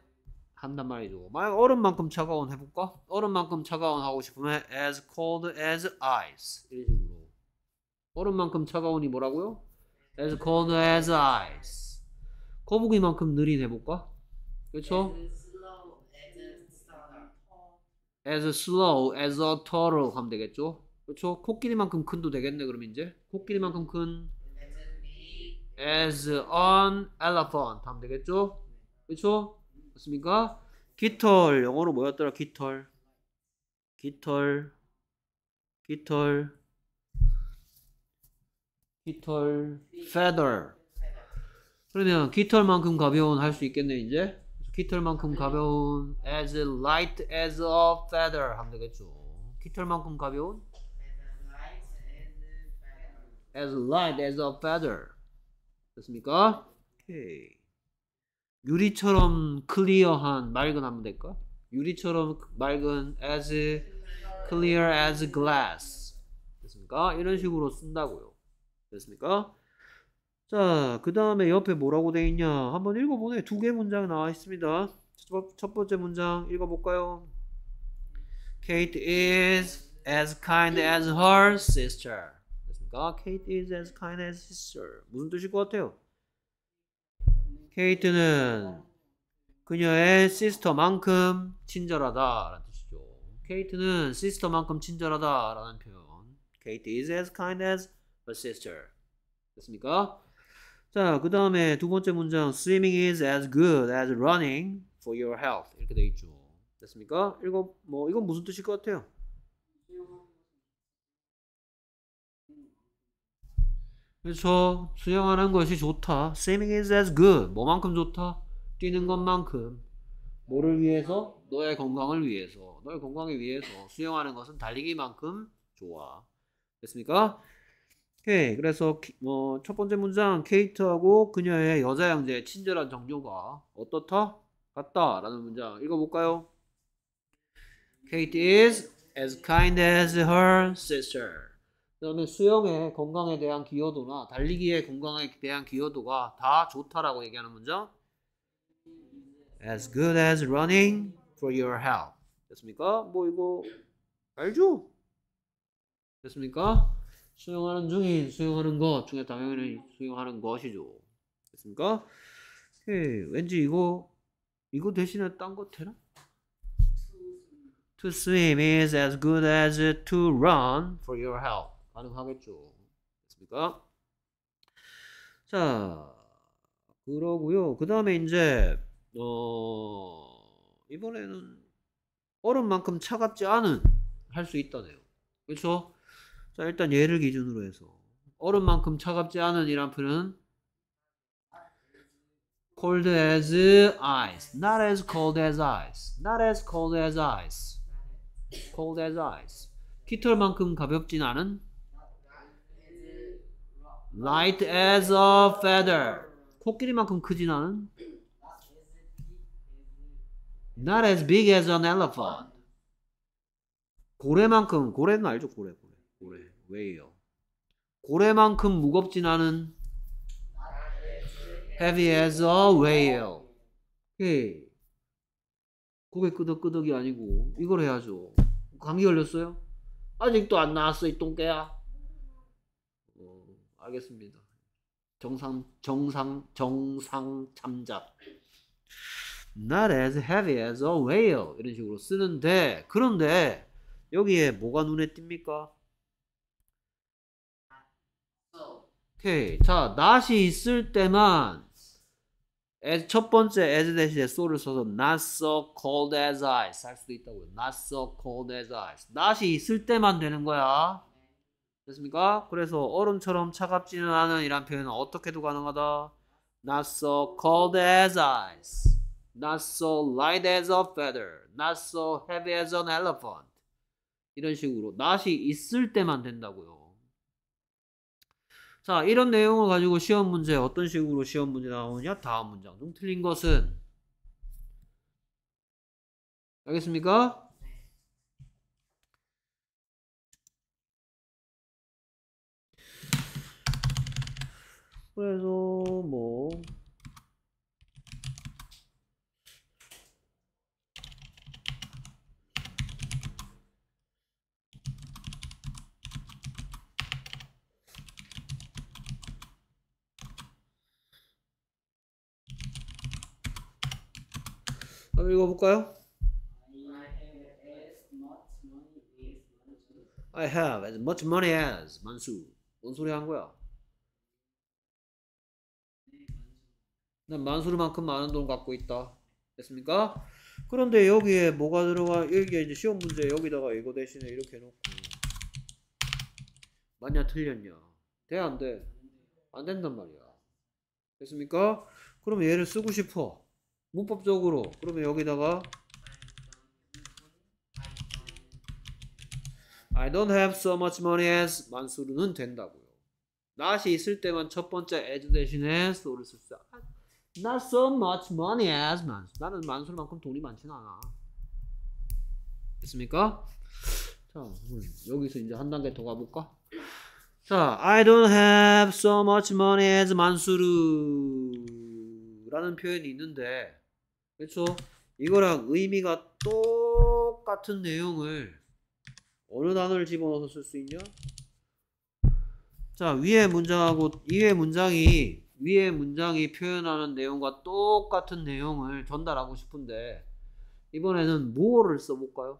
한단 말이죠. 만약 얼음만큼 차가운 해볼까? 얼음만큼 차가운 하고 싶으면 as cold as ice 이런 식으로 얼음만큼 차가운이 뭐라고요? as cold as ice 거북이만큼 느린 해볼까? 그렇죠? as slow as a turtle 하면 되겠죠? 그렇죠? 코끼리만큼 큰도 되겠네 그럼 이제 코끼리만큼 큰 as an elephant 하면 되겠죠? 그렇죠? 맞습니까? 깃털 영어로 뭐였더라? 깃털 깃털 깃털 깃털 feather 그러면 깃털만큼 가벼운 할 수 있겠네 이제 깃털만큼 네. 가벼운 as light as a feather 하면 되겠죠. 깃털만큼 가벼운 as light as a feather 됐습니까? 오케이. 유리처럼 클리어한 맑은 하면 될까? 유리처럼 맑은 as clear as glass 됐습니까? 이런 식으로 쓴다고요. 됐습니까? 자, 그 다음에 옆에 뭐라고 돼 있냐? 한번 읽어보네. 두 개 문장 나와 있습니다. 첫 번째 문장 읽어볼까요? Kate is as kind as her sister. 됐습니까? Kate is as kind as sister. 무슨 뜻일 것 같아요? 케이트는 그녀의 시스터만큼 친절하다라는 뜻이죠. 케이트는 시스터만큼 친절하다라는 표현. Kate is as kind as her sister. 됐습니까? 자, 그 다음에 두 번째 문장 Swimming is as good as running for your health 이렇게 돼 있죠. 됐습니까? 이거 뭐 이건 무슨 뜻일 것 같아요? 그래서 수영하는 것이 좋다. Swimming is as good. 뭐만큼 좋다? 뛰는 것만큼. 뭐를 위해서? 너의 건강을 위해서. 너의 건강을 위해서 수영하는 것은 달리기만큼 좋아. 됐습니까? 오케이. 네, 그래서 어, 첫 번째 문장 케이트하고 그녀의 여자 양제의 친절한 정조가 어떻다? 같다라는 문장 읽어볼까요? Kate is as kind as her sister. 그 다음에 수영의 건강에 대한 기여도나 달리기의 건강에 대한 기여도가 다 좋다라고 얘기하는 문장. As good as running for your health. 됐습니까? 뭐 이거 알죠? 됐습니까? 수용하는 중인 수용하는 것 중에 당연히 수용하는 것이죠. 됐습니까? 예, 왠지 이거 이거 대신에 딴것 되나? To swim is as good as to run for your help. 가능하겠죠. 됐습니까? 자, 그러고요. 그 다음에 이제 어 이번에는 얼음만큼 차갑지 않은 할 수 있다네요. 그렇죠? 자, 일단 얘를 기준으로 해서 얼음만큼 차갑지 않은 이란 표현은 cold as ice, not as cold as ice, not as cold as ice, cold as ice. 깃털만큼 가볍진 않은 light as a feather. 코끼리만큼 크진 않은 not as big as an elephant. 고래만큼 고래는 알죠 고래. 고래. 고래. 왜요? 고래만큼 무겁진 않은 heavy as a whale. 오케이. 고개 끄덕끄덕이 아니고 이걸 해야죠. 감기 걸렸어요? 아직도 안 나왔어 이 똥개야. 어, 알겠습니다. 정상 정상 정상 잠자. Not as heavy as a whale 이런 식으로 쓰는데 그런데 여기에 뭐가 눈에 띕니까? 오케이. 자, not이 있을 때만 as, 첫 번째 as 대신에 so를 써서 not so cold as ice 할 수도 있다고요. not so cold as ice. not이 있을 때만 되는 거야. 됐습니까? 그래서 얼음처럼 차갑지는 않은 이란 표현은 어떻게도 가능하다. not so cold as ice. not so light as a feather. not so heavy as an elephant. 이런 식으로 not이 있을 때만 된다고요. 자, 이런 내용을 가지고 시험 문제, 어떤 식으로 시험 문제 나오느냐? 다음 문장 중 틀린 것은? 알겠습니까? 그래서 뭐 한번 읽어볼까요? I have as much money as 만수 뭔 소리 한 거야? 난 만수르만큼 많은 돈 갖고 있다 됐습니까? 그런데 여기에 뭐가 들어가 여기에 이제 시험 문제 여기다가 이거 대신에 이렇게 해놓고 맞냐 틀렸냐 돼 안 돼 안된단 말이야 됐습니까? 그럼 얘를 쓰고 싶어 문법적으로 그러면 여기다가 I don't have so much money as 만수르는 된다고요. not이 있을 때만 첫 번째 as 대신에 so를 씁시 Not so much money as 만수. 나는 만수르만큼 돈이 많진 않아. 됐습니까? 자, 여기서 이제 한 단계 더 가볼까? 자, I don't have so much money as 만수르 라는 표현이 있는데 그렇죠? 이거랑 의미가 똑같은 내용을 어느 단어를 집어넣어서 쓸 수 있냐? 자, 위에 문장하고 위의 문장이 위에 문장이 표현하는 내용과 똑같은 내용을 전달하고 싶은데 이번에는 뭐를 써볼까요?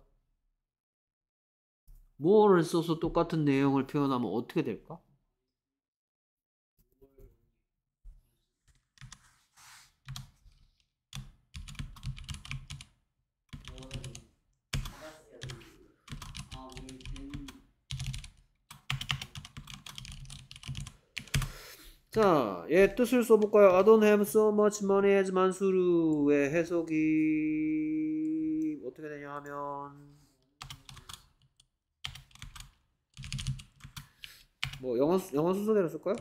뭐를 써서 똑같은 내용을 표현하면 어떻게 될까? 자, 얘 예, 뜻을 써볼까요? I don't have so much money as 만수르의 해석이 어떻게 되냐 하면 뭐 영어, 영어 순서대로 쓸까요?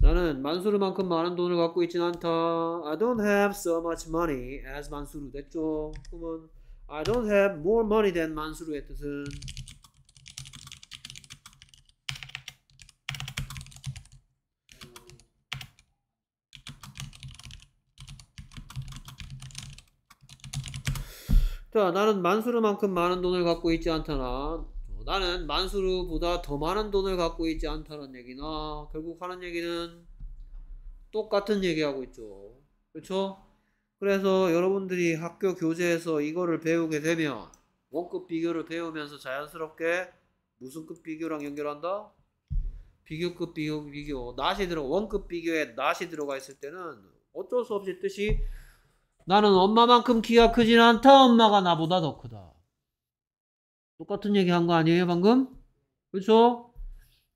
나는 만수르만큼 많은 돈을 갖고 있진 않다. I don't have so much money as 만수르. 됐죠? 그러면 I don't have more money than 만수르의 뜻은 자, 나는 만수르만큼 많은 돈을 갖고 있지 않다나. 어, 나는 만수르보다 더 많은 돈을 갖고 있지 않다는 얘기나 결국 하는 얘기는 똑같은 얘기하고 있죠. 그렇죠? 그래서 여러분들이 학교 교재에서 이거를 배우게 되면 원급 비교를 배우면서 자연스럽게 무슨 급 비교랑 연결한다? 비교급 비교 비교 낫이 들어 원급 비교에 낫이 들어가 있을 때는 어쩔 수 없이 뜻이 나는 엄마만큼 키가 크진 않다 엄마가 나보다 더 크다 똑같은 얘기 한 거 아니에요 방금 그쵸 그렇죠?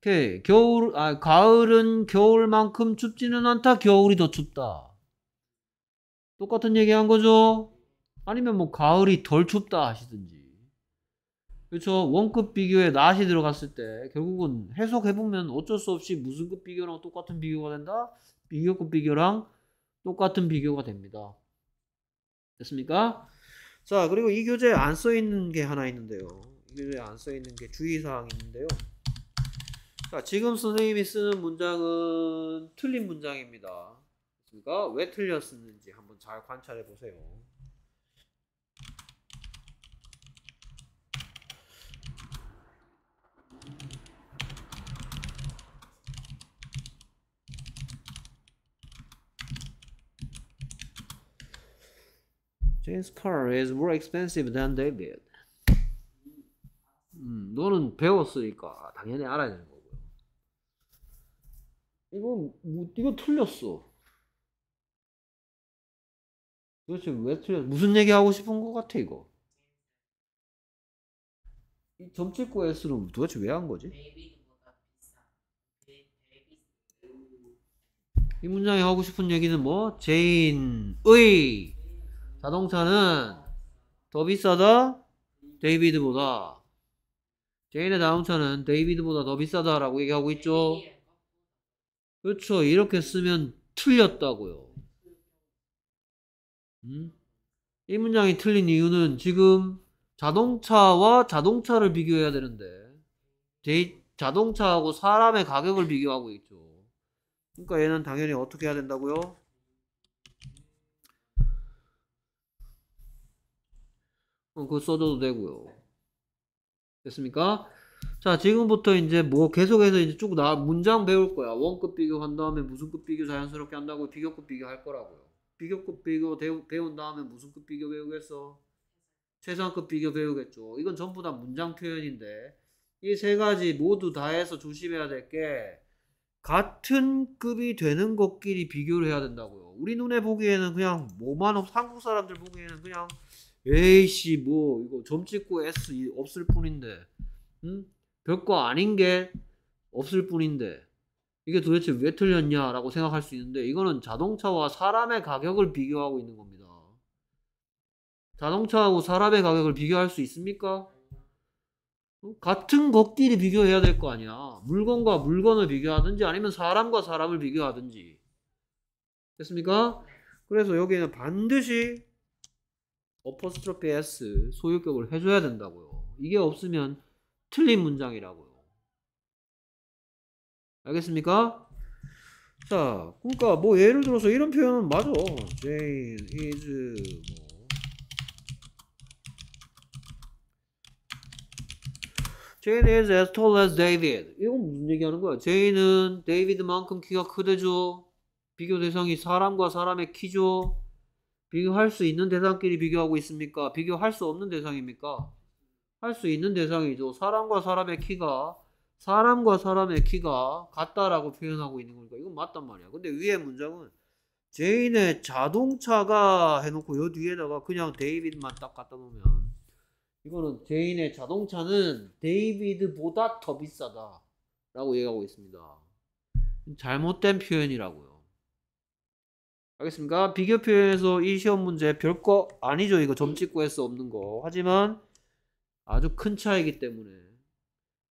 오케이 겨울 아 가을은 겨울만큼 춥지는 않다 겨울이 더 춥다 똑같은 얘기 한 거죠? 아니면 뭐 가을이 덜 춥다 하시든지. 그렇죠. 원급 비교에 낫이 들어갔을 때 결국은 해석해보면 어쩔 수 없이 무슨 급 비교랑 똑같은 비교가 된다? 비교급 비교랑 똑같은 비교가 됩니다. 됐습니까? 자 그리고 이 교재에 안 써있는 게 하나 있는데요. 이 교재에 안 써있는 게 주의사항이 있는데요. 자 지금 선생님이 쓰는 문장은 틀린 문장입니다. 그가왜 틀렸는지 한번 잘 관찰해 보세요. James car is more expensive than David. 음, 너는 배웠으니까 당연히 알아야 되는 거고요. 이거 뭐, 이거 틀렸어. 도대체 왜 틀려? 무슨 얘기 하고 싶은 것 같아 이거? 이 점찍고 S는 도대체 왜 한 거지? 이문장이 하고 싶은 얘기는 뭐? 제인의 자동차는 더 비싸다 데이비드보다 제인의 자동차는 데이비드보다 더 비싸다라고 얘기하고 있죠. 그렇죠. 이렇게 쓰면 틀렸다고요. 음? 이 문장이 틀린 이유는 지금 자동차와 자동차를 비교해야 되는데 자동차하고 사람의 가격을 비교하고 있죠. 그러니까 얘는 당연히 어떻게 해야 된다고요? 어, 그거 써줘도 되고요. 됐습니까? 자 지금부터 이제 뭐 계속해서 이제 쭉 나 문장 배울 거야. 원급 비교한 다음에 무슨 급 비교 자연스럽게 한다고 비교급 비교할 거라고요. 비교급 비교 배운 다음에 무슨 급 비교 배우겠어? 최상급 비교 배우겠죠. 이건 전부 다 문장 표현인데 이 세 가지 모두 다 해서 조심해야 될 게 같은 급이 되는 것끼리 비교를 해야 된다고요. 우리 눈에 보기에는 그냥 뭐만 없 한국 사람들 보기에는 그냥 에이씨 뭐 이거 점 찍고 S 없을 뿐인데 응? 별거 아닌 게 없을 뿐인데 이게 도대체 왜 틀렸냐라고 생각할 수 있는데 이거는 자동차와 사람의 가격을 비교하고 있는 겁니다. 자동차하고 사람의 가격을 비교할 수 있습니까? 어? 같은 것끼리 비교해야 될 거 아니야. 물건과 물건을 비교하든지 아니면 사람과 사람을 비교하든지. 됐습니까? 그래서 여기는 반드시 어퍼스트로피 S 소유격을 해줘야 된다고요. 이게 없으면 틀린 문장이라고요. 알겠습니까? 자, 그러니까 뭐 예를 들어서 이런 표현은 맞아. Jane is 뭐 Jane is as tall as David. 이건 무슨 얘기하는 거야? Jane은 David만큼 키가 크대죠. 비교 대상이 사람과 사람의 키죠. 비교할 수 있는 대상끼리 비교하고 있습니까? 비교할 수 없는 대상입니까? 할 수 있는 대상이죠. 사람과 사람의 키가 사람과 사람의 키가 같다라고 표현하고 있는 거니까 이건 맞단 말이야. 근데 위에 문장은 제인의 자동차가 해놓고 요 뒤에다가 그냥 데이비드만 딱 갖다 놓으면 이거는 제인의 자동차는 데이비드보다 더 비싸다 라고 얘기하고 있습니다. 잘못된 표현이라고요. 알겠습니까? 비교 표현에서 이 시험 문제 별거 아니죠. 이거 점 네. 찍고 할 수 없는 거. 하지만 아주 큰 차이기 때문에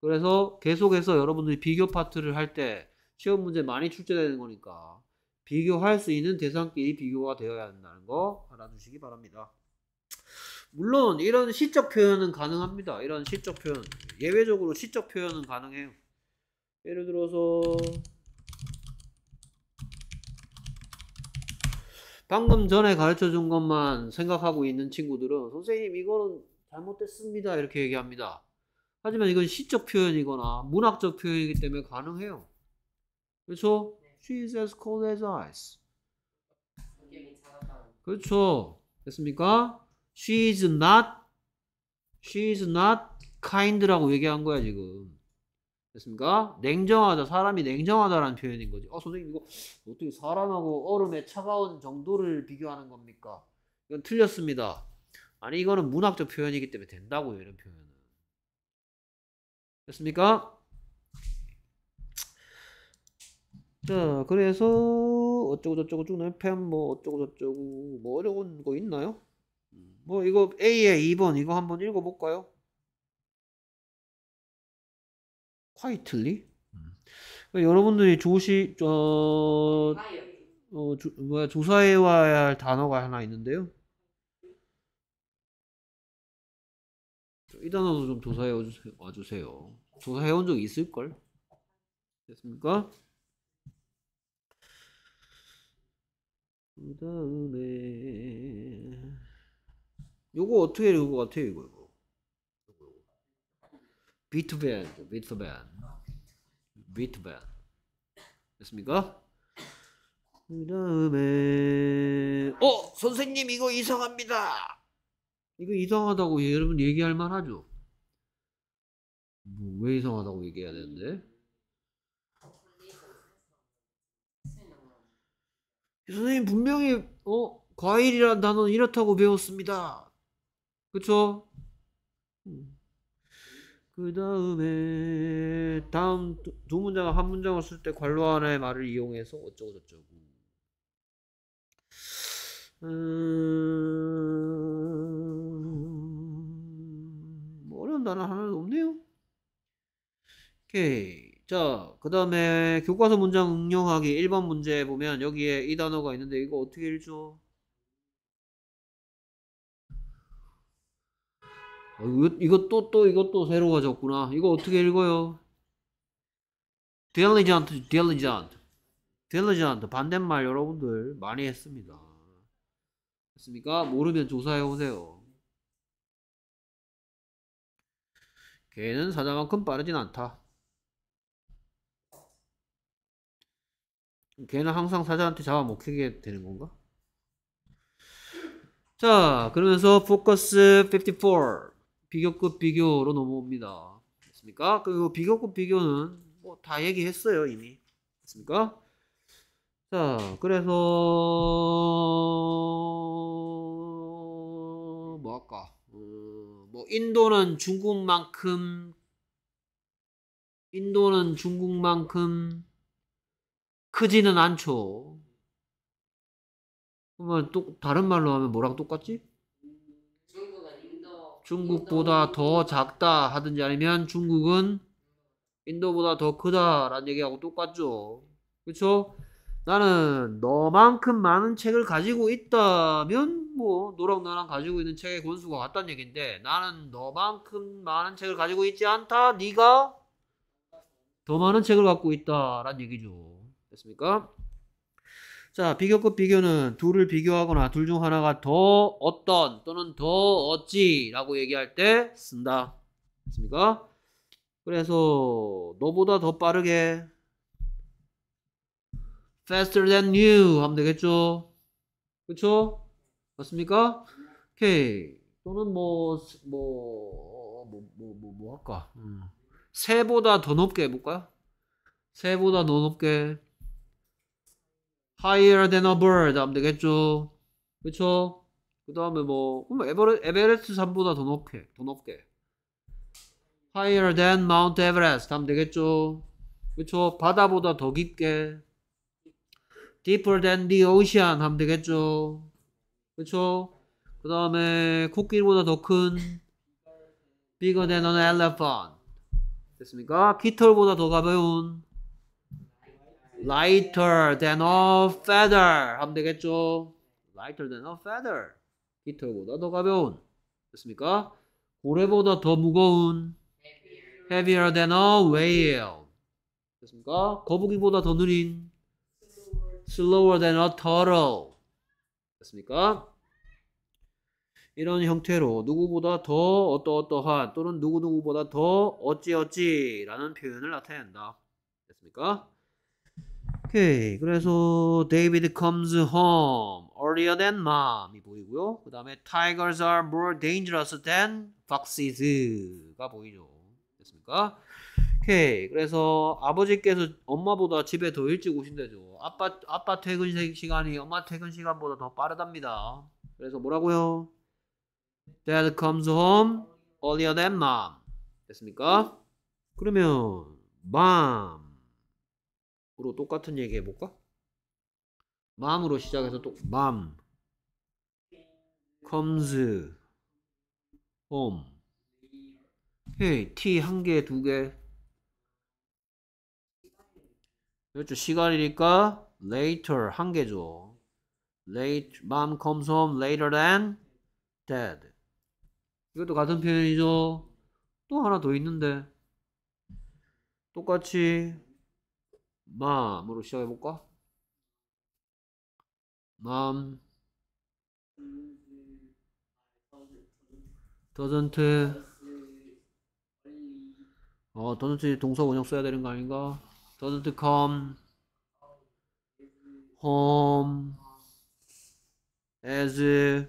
그래서 계속해서 여러분들이 비교 파트를 할 때 시험 문제 많이 출제되는 거니까 비교할 수 있는 대상끼리 비교가 되어야 한다는 거 알아두시기 바랍니다. 물론 이런 시적 표현은 가능합니다. 이런 시적 표현 예외적으로 시적 표현은 가능해요. 예를 들어서 방금 전에 가르쳐 준 것만 생각하고 있는 친구들은 선생님 이거는 잘못됐습니다 이렇게 얘기합니다. 하지만 이건 시적 표현이거나 문학적 표현이기 때문에 가능해요. 그렇죠? 네. She s as cold as ice. 그렇죠. 됐습니까? She s not, she s not kind라고 얘기한 거야 지금. 됐습니까? 냉정하다. 사람이 냉정하다라는 표현인 거지. 어, 선생님, 이거 어떻게 사람하고 얼음의 차가운 정도를 비교하는 겁니까? 이건 틀렸습니다. 아니, 이거는 문학적 표현이기 때문에 된다고요, 이런 표현. 됐습니까? 자, 그래서 어쩌고저쩌고 쭉 펜, 뭐 어쩌고저쩌고 뭐 어려운 거 있나요? 뭐 이거 A에 2번 이거 한번 읽어볼까요? quietly? 그러니까 여러분들이 조시 어, 어 조, 뭐야 조사해 와야 할 단어가 하나 있는데요. 이 단어도 좀 조사해 와주세요. 조사해 온적 있을걸? 됐습니까? 그 다음에 요거 어떻게 읽을 것 같아요 이거 이거 비트밴 비트밴 비트밴 됐습니까? 그 다음에 어 선생님 이거 이상합니다 이거 이상하다고 여러분 얘기할 만하죠? 뭐 왜 이상하다고 얘기해야 되는데? 선생님 분명히 어 과일이란 단어는 이렇다고 배웠습니다. 그쵸? 그 다음에 다음 두문장한 문장을 쓸 때 관로 하나의 말을 이용해서 어쩌고 저쩌고 음... 나는 하나도 없네요. 오케이. 자, 그 다음에 교과서 문장 응용하기 1번 문제 보면 여기에 이 단어가 있는데 이거 어떻게 읽죠? 어, 이거, 이것도 또 이것도 새로워졌구나. 이거 어떻게 읽어요? diligent, diligent, diligent 반대말 여러분들 많이 했습니다. 했습니까? 모르면 조사해 오세요. 개는 사자만큼 빠르진 않다. 개는 항상 사자한테 잡아먹히게 되는 건가? 자, 그러면서 포커스 54 비교급 비교로 넘어옵니다. 됐습니까 그리고 비교급 비교는 뭐 다 얘기했어요, 이미. 됐습니까 자, 그래서 뭐 인도는 중국만큼 인도는 중국만큼 크지는 않죠. 그러면 또 다른 말로 하면 뭐랑 똑같지? 중국보다 더 작다 하든지 아니면 중국은 인도보다 더 크다라는 얘기하고 똑같죠. 그렇죠? 나는 너만큼 많은 책을 가지고 있다면 뭐노랑 나랑 가지고 있는 책의 권수가 같다는 얘기인데 나는 너만큼 많은 책을 가지고 있지 않다. 네가 더 많은 책을 갖고 있다라는 얘기죠. 됐습니까? 자, 비교급 비교는 둘을 비교하거나 둘 중 하나가 더 어떤 또는 더 어찌라고 얘기할 때 쓴다. 됐습니까? 그래서 너보다 더 빠르게 faster than you 하면 되겠죠. 그쵸? 맞습니까? 오케이. 또는 뭐, 뭐, 뭐, 뭐, 뭐, 뭐 할까? 음. 새보다 더 높게 해볼까요? 새보다 더 높게. higher than a bird 하면 되겠죠. 그쵸? 그 다음에 뭐, 그럼 에베레, 에베레스트 산보다 더 높게, 더 높게. higher than Mount Everest 하면 되겠죠. 그쵸? 바다보다 더 깊게. deeper than the ocean 하면 되겠죠. 그렇죠? 그 다음에 코끼리보다 더 큰 bigger than an elephant 됐습니까? 깃털보다 더 가벼운 lighter than a feather 하면 되겠죠? lighter than a feather 깃털보다 더 가벼운 됐습니까? 고래보다 더 무거운 heavier than a whale 됐습니까? 거북이보다 더 느린 slower than a turtle. 됐습니까? 이런 형태로 누구보다 더 어떠어떠한 또는 누구누구보다 더 어찌어찌라는 표현을 나타낸다. 됐습니까? 오케이. 그래서 David comes home earlier than mom이 보이고요. 그 다음에 tigers are more dangerous than foxes가 보이죠. 됐습니까? 오케이. 그래서 아버지께서 엄마보다 집에 더 일찍 오신대죠. 아빠 아빠 퇴근 시간이 엄마 퇴근 시간보다 더 빠르답니다. 그래서 뭐라고요? Dad comes home earlier than mom. 됐습니까? 그러면 mom으로 똑같은 얘기 해볼까? mom으로 시작해서 또 mom comes home. 오이 T 한 개, 두 개. 그렇죠. 시간이니까 later 한 개죠. late mom comes home later than dad. 이것도 같은 표현이죠. 또 하나 더 있는데 똑같이 mom으로 시작해 볼까? mom doesn't 어 doesn't 동사 원형 써야 되는 거 아닌가? doesn't to come home as early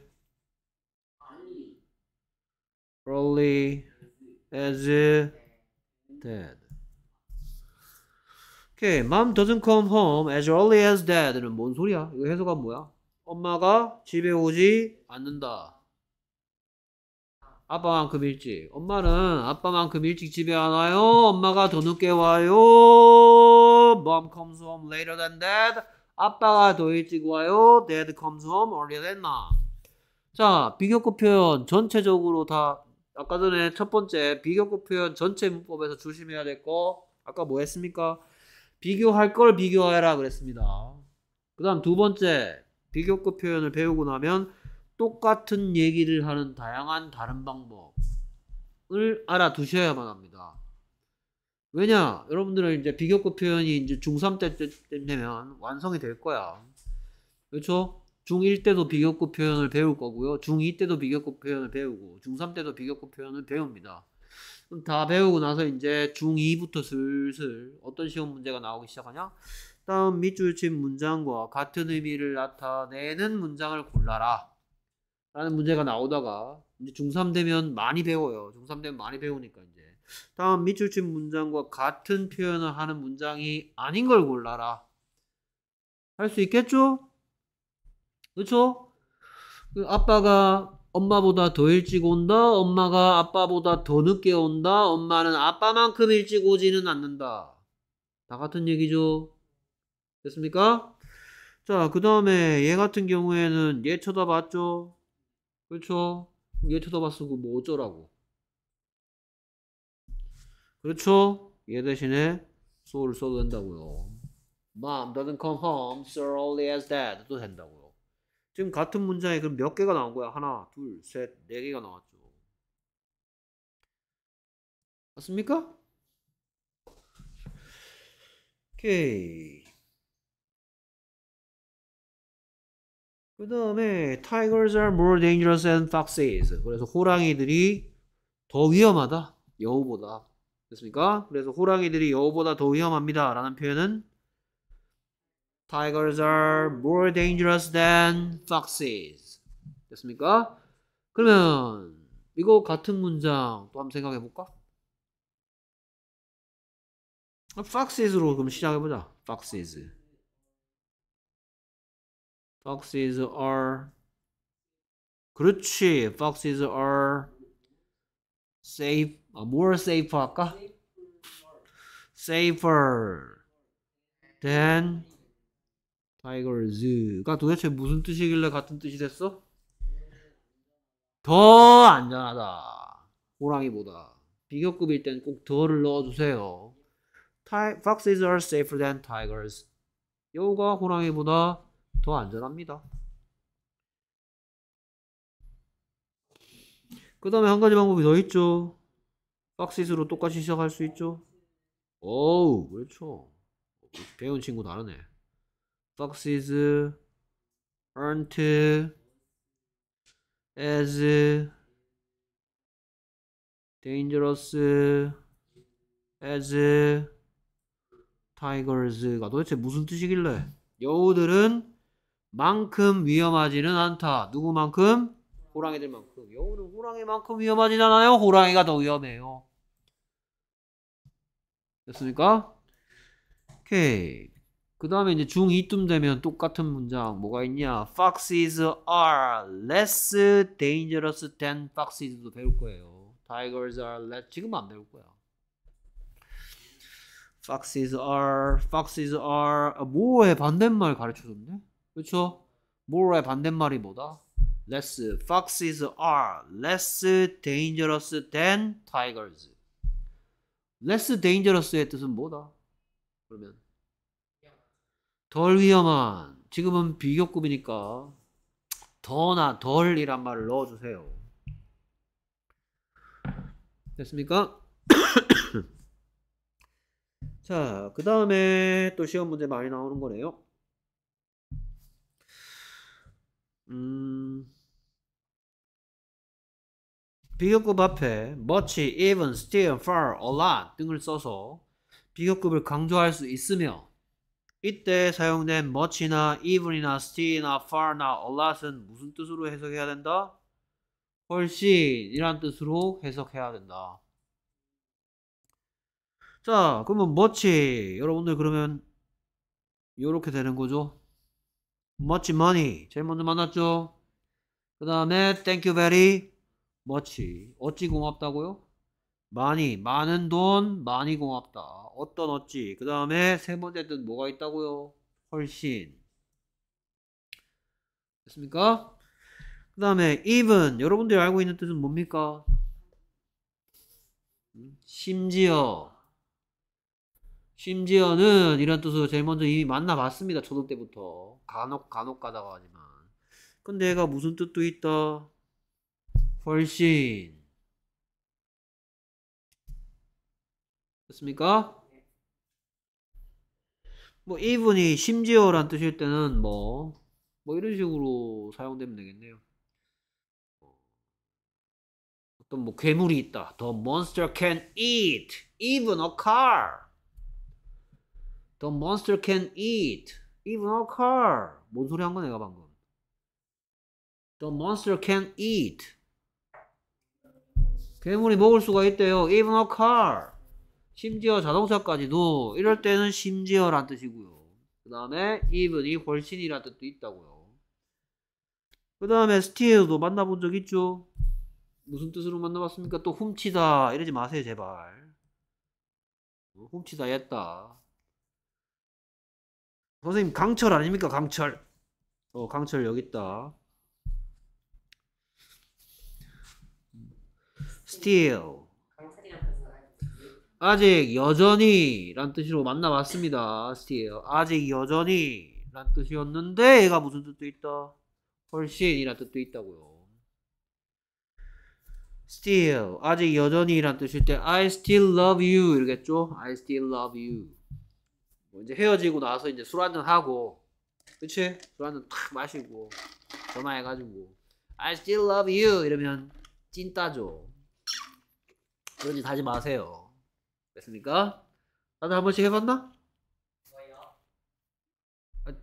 as dead. 오케이, mom doesn't come home as early as dead는 뭔 소리야? 이거 해석한 뭐야? 엄마가 집에 오지 않는다. 아빠만큼 일찍. 그 엄마는 아빠만큼 일찍 그 집에 안 와요. 엄마가 더 늦게 와요. Mom comes home later than dad. 아빠가 더 일찍 와요. Dad comes home earlier than mom. 자, 비교급 표현 전체적으로 다 아까 전에 첫 번째 비교급 표현 전체 문법에서 조심해야 될 거. 아까 뭐 했습니까? 비교할 걸 비교해라 그랬습니다. 그 다음 두 번째 비교급 표현을 배우고 나면 똑같은 얘기를 하는 다양한 다른 방법을 알아두셔야만 합니다. 왜냐? 여러분들은 이제 비교급 표현이 이제 중3 때쯤 되면 완성이 될 거야. 그렇죠? 중1 때도 비교급 표현을 배울 거고요. 중2 때도 비교급 표현을 배우고 중3 때도 비교급 표현을 배웁니다. 그럼 다 배우고 나서 이제 중2부터 슬슬 어떤 시험 문제가 나오기 시작하냐? 다음 밑줄 친 문장과 같은 의미를 나타내는 문장을 골라라. 라는 문제가 나오다가 이제 중3 되면 많이 배워요. 중3 되면 많이 배우니까 이제 다음 밑줄 친 문장과 같은 표현을 하는 문장이 아닌 걸 골라라. 할 수 있겠죠? 그렇죠? 아빠가 엄마보다 더 일찍 온다. 엄마가 아빠보다 더 늦게 온다. 엄마는 아빠만큼 일찍 오지는 않는다. 다 같은 얘기죠. 됐습니까? 자, 그 다음에 얘 같은 경우에는 얘 쳐다봤죠? 그렇죠? 얘 쳐다봐 쓰고 뭐 어쩌라고. 그렇죠? 얘 대신에 s 를 써도 된다고요. Mom doesn't come home so early as dad도 된다고요. 지금 같은 문장에 그럼 몇 개가 나온 거야? 하나, 둘, 셋, 네 개가 나왔죠. 맞습니까? 오케이. 그 다음에 tigers are more dangerous than foxes. 그래서 호랑이들이 더 위험하다. 여우보다. 됐습니까? 그래서 호랑이들이 여우보다 더 위험합니다. 라는 표현은 tigers are more dangerous than foxes. 됐습니까? 그러면 이거 같은 문장 또 한번 생각해 볼까? 아, foxes로 그럼 시작해 보자. foxes. foxes are 그렇지 foxes are safe 아, more safe 할까? safer than tigers가 도대체 무슨 뜻이길래 같은 뜻이 됐어? 더 안전하다 호랑이보다 비교급일 땐 꼭 더를 넣어주세요 Ti- foxes are safer than tigers 요우가 호랑이보다 더 안전합니다. 그 다음에 한 가지 방법이 더 있죠. 박시스로 똑같이 시작할 수 있죠. 오우 그렇죠. 배운 친구 다르네. 박시스 aren't as dangerous as tigers가 아, 도대체 무슨 뜻이길래 여우들은 만큼 위험하지는 않다. 누구만큼? 호랑이들만큼. 여우는 호랑이만큼 위험하진 않아요. 호랑이가 더 위험해요. 됐습니까? 오케이. 그 다음에 이제 중2쯤 되면 똑같은 문장 뭐가 있냐 Foxes are less dangerous than foxes도 배울 거예요 Tigers are less 지금은 안 배울 거야 Foxes are Foxes are 아, 뭐에 반대말 가르쳐줬네 그렇죠? more의 반대말이 뭐다? less foxes are less dangerous than tigers. less dangerous의 뜻은 뭐다? 그러면 덜 위험한 지금은 비교급이니까 더나 덜이란 말을 넣어주세요. 됐습니까? 자, 그 다음에 또 시험 문제 많이 나오는 거네요. 음. 비교급 앞에 much, even, still, far, a lot 등을 써서 비교급을 강조할 수 있으며 이때 사용된 much나 even이나 still이나 far나 a lot은 무슨 뜻으로 해석해야 된다? 훨씬이란 뜻으로 해석해야 된다. 자, 그러면 much 여러분들 그러면 이렇게 되는 거죠. much money 제일 먼저 만났죠. 그 다음에 thank you very much 어찌 고맙다고요? 많이 많은 돈 많이 고맙다. 어떤 어찌 그 다음에 세 번째 뜻 뭐가 있다고요? 훨씬 됐습니까? 그 다음에 even 여러분들이 알고 있는 뜻은 뭡니까? 음, 심지어 심지어는 이런 뜻으로 제일 먼저 이미 만나봤습니다. 초등 때부터 간혹 간혹 가다가 하지만 근데 얘가 무슨 뜻도 있다 훨씬 됐습니까? 뭐 even이 심지어란 뜻일 때는 뭐뭐 뭐 이런 식으로 사용되면 되겠네요 어떤 뭐 괴물이 있다 The monster can eat even a car The monster can eat even o c c r 뭔 소리 한 거야 내가 방금. The monster can eat. 괴물이 먹을 수가 있대요. even a car. 심지어 자동차까지도 이럴 때는 심지어란 뜻이고요. 그 다음에 even이 훨씬이란 뜻도 있다고요. 그 다음에 still도 만나본 적 있죠? 무슨 뜻으로 만나봤습니까? 또 훔치다 이러지 마세요 제발. 어, 훔치다 했다. 선생님 강철 아닙니까 강철 어 강철 여기 있다 still 아직 여전히 란 뜻으로 만나봤습니다. still 아직 여전히 란 뜻이었는데 얘가 무슨 뜻도 있다? 훨씬이란 뜻도 있다고요. still 아직 여전히 란 뜻일 때 I still love you 이러겠죠? I still love you 뭐 이제 헤어지고 나서 이제 술 한잔 하고 그치? 술 한잔 탁 마시고 전화해가지고 I still love you 이러면 찐따죠 그런 짓 하지 마세요 됐습니까? 다들 한 번씩 해봤나? 아,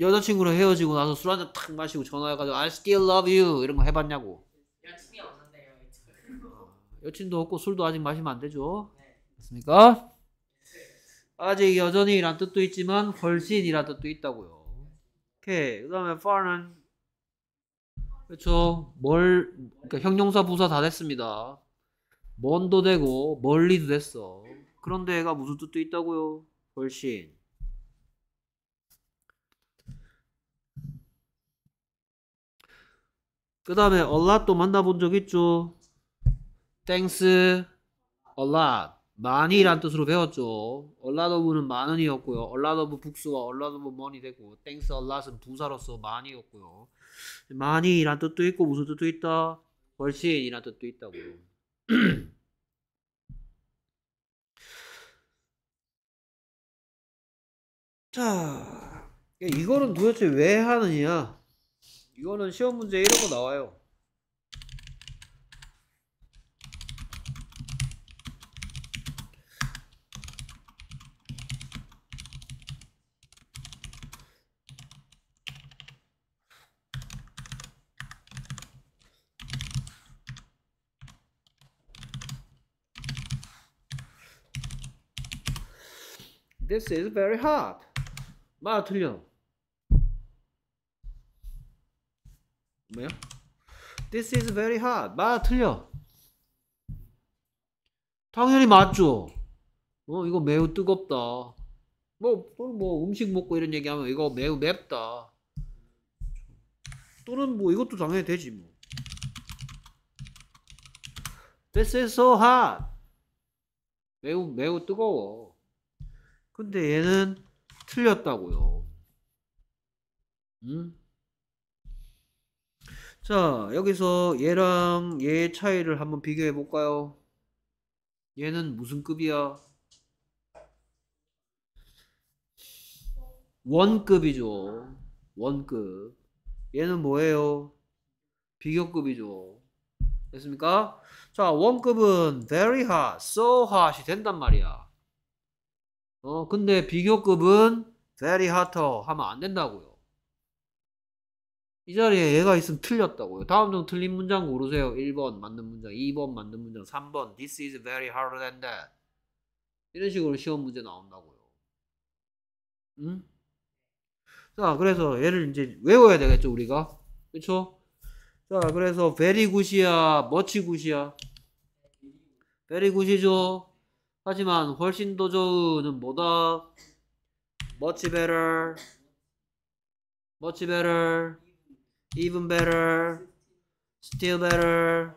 여자친구랑 헤어지고 나서 술 한잔 탁 마시고 전화해가지고 I still love you 이런 거 해봤냐고 여친이 없는데요 어, 여친도 없고 술도 아직 마시면 안 되죠 네. 됐습니까? 아직 여전히란 이 뜻도 있지만 훨씬이란 뜻도 있다고요. 오케이. 그다음에 far는 그렇죠. 멀 그러니까 형용사 부사 다 됐습니다. 먼도 되고 멀리도 됐어. 그런데 얘가 무슨 뜻도 있다고요? 훨씬. 그 다음에 a l 도 만나본 적 있죠? thanks a lot 많이란 뜻으로 배웠죠. 얼라더브는 많은이었고요. 얼라더브 북수와 얼라더브 머니 되고 땡스 얼라은 부사로서 많이였고요. 많이란 뜻도 있고 무슨 뜻도 있다? 벌시인이란 뜻도 있다고 자, 이거는 도대체 왜 하느냐? 이거는 시험 문제 이런 거 나와요. This is very hard. 말 틀려. 뭐야? This is very hard. 말 틀려. 당연히 맞죠. 어, 이거 매우 뜨겁다. 뭐, 뭐 음식 먹고 이런 얘기하면 이거 매우 맵다. 또는 뭐 이것도 당연히 되지 뭐. This is so hot. 매우 매우 뜨거워. 근데 얘는 틀렸다고요. 음? 자, 여기서 얘랑 얘의 차이를 한번 비교해 볼까요? 얘는 무슨 급이야? 원급이죠. 원급. 얘는 뭐예요? 비교급이죠. 됐습니까? 자, 원급은 very hot, so hot이 된단 말이야. 어, 근데 비교급은 very hotter 하면 안 된다고요. 이 자리에 얘가 있으면 틀렸다고요. 다음 중 틀린 문장 고르세요. 1번 맞는 문장, 2번 맞는 문장, 3번 This is very harder than that. 이런 식으로 시험 문제 나온다고요. 응? 자, 그래서 얘를 이제 외워야 되겠죠, 우리가. 그쵸? 자, 그래서 very g o o d 이야 much g o o d 이야 very g o o d 이죠 하지만 훨씬 더 좋은은 뭐다? much better much better even better still better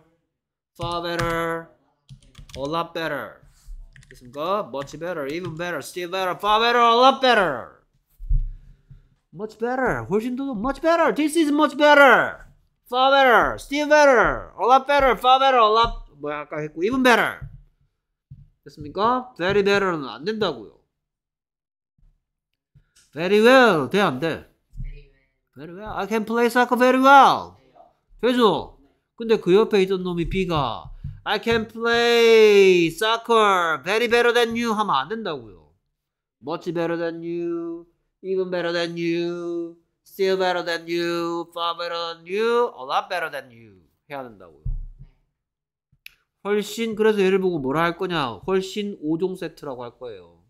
far better a lot better 됐습니까? much better even better still better far better a lot better much better 훨씬 더 much better this is much better far better still better a lot better far better a lot 뭐야 아까 했고 even better 됐습니까? very there는 안 된다고요. very well 돼, 안 돼? very well. I can play soccer very well. 되죠? 근데 그 옆에 있던 놈이 B가 I can play soccer very better than you 하면 안 된다고요. much better than you, even better than you, still better than you, far better than you, a lot better than you 해야 된다고요. 훨씬 그래서 얘를 보고 뭐라 할 거냐? 훨씬 5종 세트라고 할 거예요.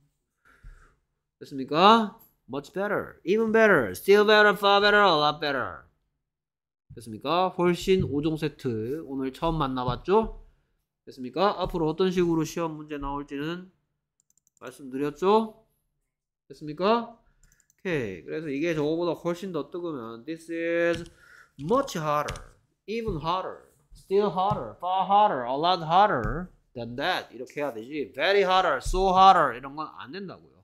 됐습니까? Much better, even better, still better, far better, a lot better. 됐습니까? 훨씬 5종 세트 오늘 처음 만나봤죠? 됐습니까? 앞으로 어떤 식으로 시험 문제 나올지는 말씀드렸죠? 됐습니까? 오케이. 그래서 이게 저거보다 훨씬 더 뜨거면 This is much harder, even harder. still hotter, far hotter, a lot hotter than that 이렇게 해야 되지 very hotter, so hotter 이런 건 안 된다고요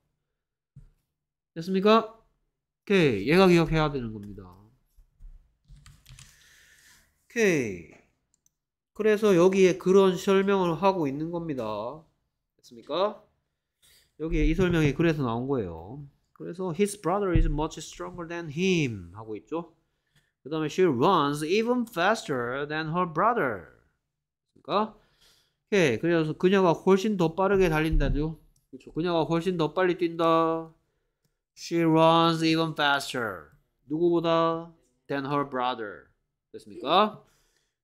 됐습니까? 오케이 얘가 기억해야 되는 겁니다 오케이 그래서 여기에 그런 설명을 하고 있는 겁니다 됐습니까? 여기에 이 설명이 그래서 나온 거예요 그래서 his brother is much stronger than him 하고 있죠 그 다음에 she runs even faster than her brother. 그니까오 그래서 그녀가 훨씬 더 빠르게 달린다죠. 그렇죠. 그녀가 훨씬 더 빨리 뛴다. She runs even faster. 누구보다 than her brother. 됐습니까?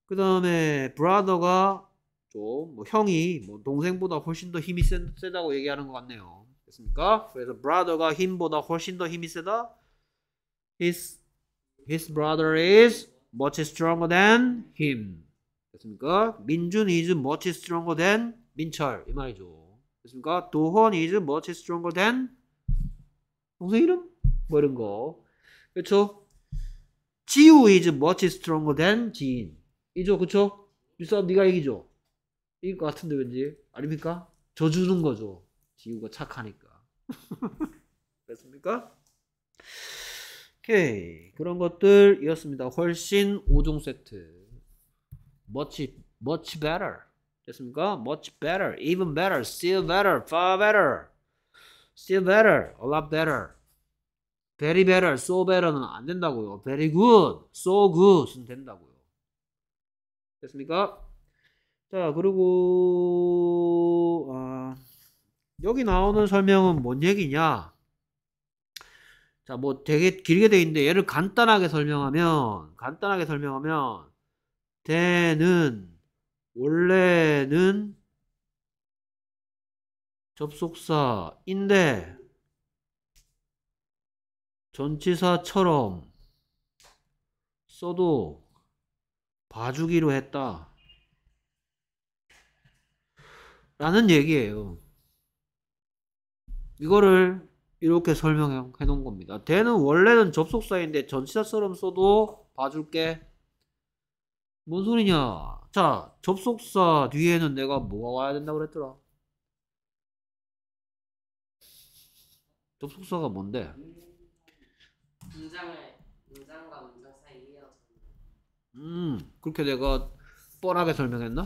그 다음에 brother가 좀 뭐 형이 뭐 동생보다 훨씬 더 힘이 세, 세다고 얘기하는 것 같네요. 됐습니까? 그래서 brother가 힘보다 훨씬 더 힘이 세다. His His brother is much stronger than him. 됐습니까? 민준 is much stronger than 민철. 이 말이죠. 됐습니까? 도헌 is much stronger than 동생 이름? 뭐 이런 거. 그렇죠? 지우 is much stronger than 지인. 이죠, 그렇죠? 이 싸움 네가 이기죠. 이길 것 같은데 왠지 아닙니까? 져주는 거죠. 지우가 착하니까. 됐습니까? 오케이. 그런 것들이었습니다. 훨씬 5종 세트. much, much better. 됐습니까? much better, even better, still better, far better, still better, a lot better. very better, so better는 안 된다고요. very good, so good은 된다고요. 됐습니까? 자, 그리고, 아, 여기 나오는 설명은 뭔 얘기냐? 자, 뭐 되게 길게 돼 있는데 얘를 간단하게 설명하면 간단하게 설명하면 대는 원래는 접속사인데 전치사처럼 써도 봐주기로 했다. 라는 얘기예요. 이거를 이렇게 설명해 놓은 겁니다. 대는 원래는 접속사인데 전치사처럼 써도 봐줄게. 뭔 소리냐? 자, 접속사 뒤에는 내가 뭐가 와야 된다고 그랬더라? 접속사가 뭔데? 문장을 문장과 문장 사이 이 음, 그렇게 내가 뻔하게 설명했나?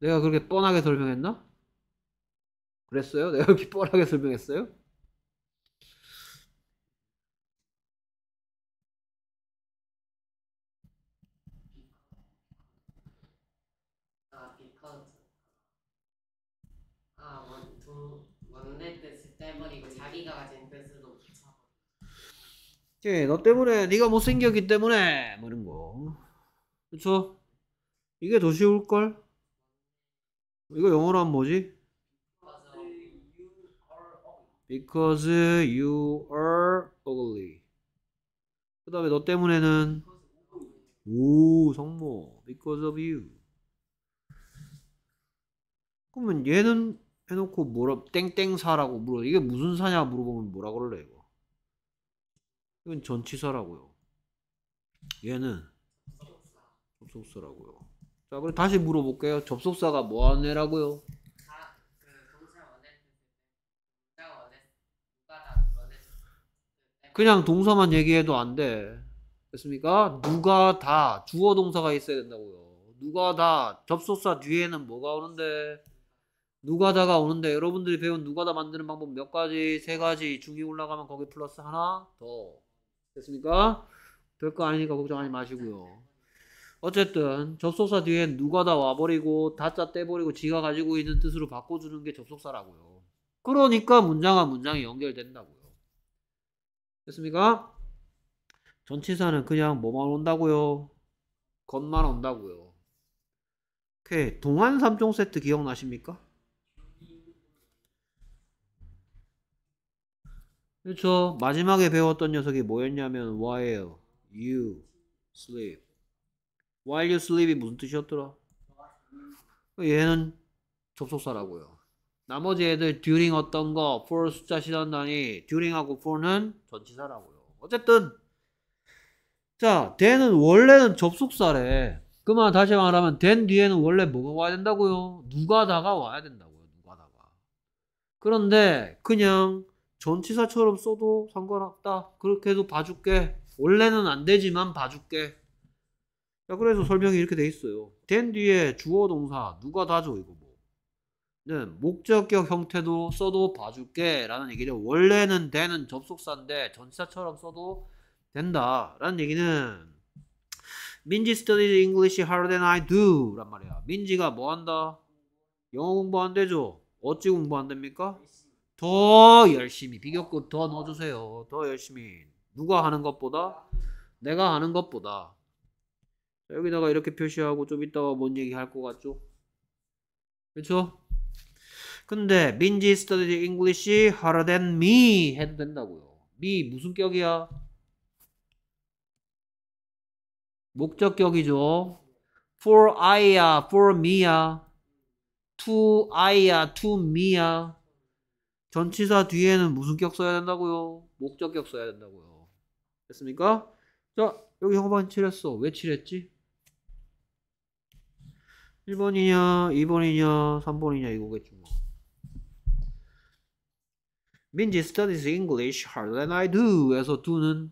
내가 그렇게 뻔하게 설명했나? 그랬어요? 내가 이렇게 뻔하게 설명했어요? 아, 아, 예, 너 때문에 네가 못생겼기 때문에 뭐 이런 거 그쵸? 이게 더 쉬울걸? 이거 영어로 하면 뭐지? Because you are ugly. 그 다음에 너 때문에는 오 성모 because of you 그러면 얘는 해놓고 뭐라 땡땡사라고 물어 이게 무슨 사냐 물어보면 뭐라 그럴래 이거 이건 전치사라고요 얘는 접속사라고요 자 그럼 다시 물어볼게요 접속사가 뭐하네라고요 그냥 동사만 얘기해도 안 돼. 됐습니까? 누가 다 주어 동사가 있어야 된다고요. 누가 다 접속사 뒤에는 뭐가 오는데 누가 다가 오는데 여러분들이 배운 누가 다 만드는 방법 몇 가지 세 가지 중이 올라가면 거기 플러스 하나 더 됐습니까? 될 거 아니니까 걱정하지 마시고요. 어쨌든 접속사 뒤엔 누가 다 와버리고 다짜 떼버리고 지가 가지고 있는 뜻으로 바꿔주는 게 접속사라고요. 그러니까 문장과 문장이 연결된다고요. 됐습니까? 전치사는 그냥 뭐만 온다고요? 겉만 온다고요. 오케이. 그 동안 3종 세트 기억나십니까? 그렇죠. 마지막에 배웠던 녀석이 뭐였냐면 while you sleep. while you sleep이 무슨 뜻이었더라? 얘는 접속사라고요. 나머지 애들 during 어떤 거, for 숫자 시단단이 during하고 for는 전치사라고요. 어쨌든 자, then은 원래는 접속사래. 그만 다시 말하면 then 뒤에는 원래 뭐가 와야 된다고요? 누가다가 와야 된다고요. 누가다가. 그런데 그냥 전치사처럼 써도 상관없다. 그렇게 해도 봐줄게. 원래는 안 되지만 봐줄게. 자, 그래서 설명이 이렇게 돼 있어요. then 뒤에 주어 동사 누가 다죠 이거. 뭐? 는 네, 목적격 형태도 써도 봐줄게 라는 얘기죠. 원래는 되는 접속사인데 전치사처럼 써도 된다 라는 얘기는 민지 studies English harder than I do 란 말이야. 민지가 뭐 한다? 영어 공부 안 되죠? 어찌 공부 안 됩니까? 더 열심히 비교급 더 넣어주세요. 더 열심히 누가 하는 것보다 내가 하는 것보다 여기다가 이렇게 표시하고 좀 이따가 뭔 얘기 할것 같죠? 그렇죠? 근데 민지 스터디 d i e d English 해도 된다고요. 미 무슨 격이야? 목적격이죠. for I야, for me야, to I야, to me야. 전치사 뒤에는 무슨 격 써야 된다고요? 목적격 써야 된다고요. 됐습니까? 자, 여기 형반 칠했어. 왜 칠했지? 1번이냐, 2번이냐, 3번이냐 이거겠지 뭐. Minji studies English harder than I do. 에서 do는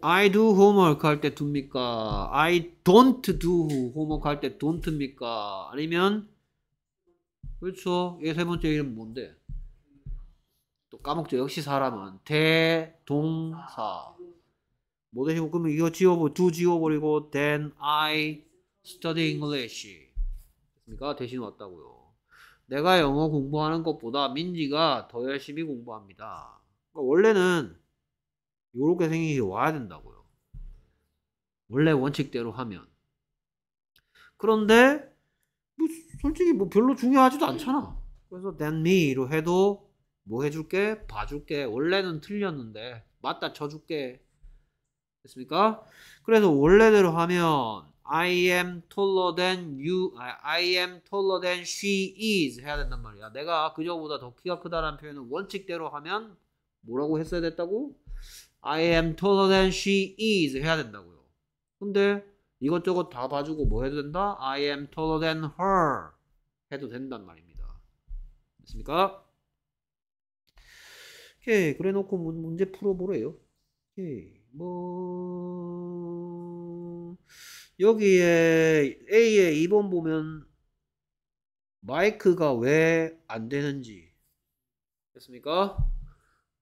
I do homework 할때 do입니까? I don't do homework 할 때 don't입니까? 아니면 그렇죠. 이게 세 번째 이름 뭔데? 또 까먹죠. 역시 사람은 대동사. 뭐 대신 그러면 이거 지워버 do 지워버리고 then I study English. 그러니까 대신 왔다고요. 내가 영어 공부하는 것보다 민지가 더 열심히 공부합니다. 그러니까 원래는 이렇게 생기이 와야 된다고요. 원래 원칙대로 하면. 그런데 뭐 솔직히 뭐 별로 중요하지도 않잖아. 그래서 than me로 해도 뭐 해줄게? 봐줄게. 원래는 틀렸는데 맞다 쳐줄게. 됐습니까? 그래서 원래대로 하면 I am taller than you. I am taller than she is 해야 된단 말이야. 내가 그저보다 더 키가 크다라는 표현은 원칙대로 하면 뭐라고 했어야 됐다고? I am taller than she is 해야 된다고요. 근데 이것저것 다 봐주고 뭐 해도 된다? I am taller than her 해도 된단 말입니다. 됐습니까? 오케이 그래놓고 문제 풀어보래요. 오케이 뭐 여기에 A의 2번 보면 마이크가 왜 안 되는지 됐습니까?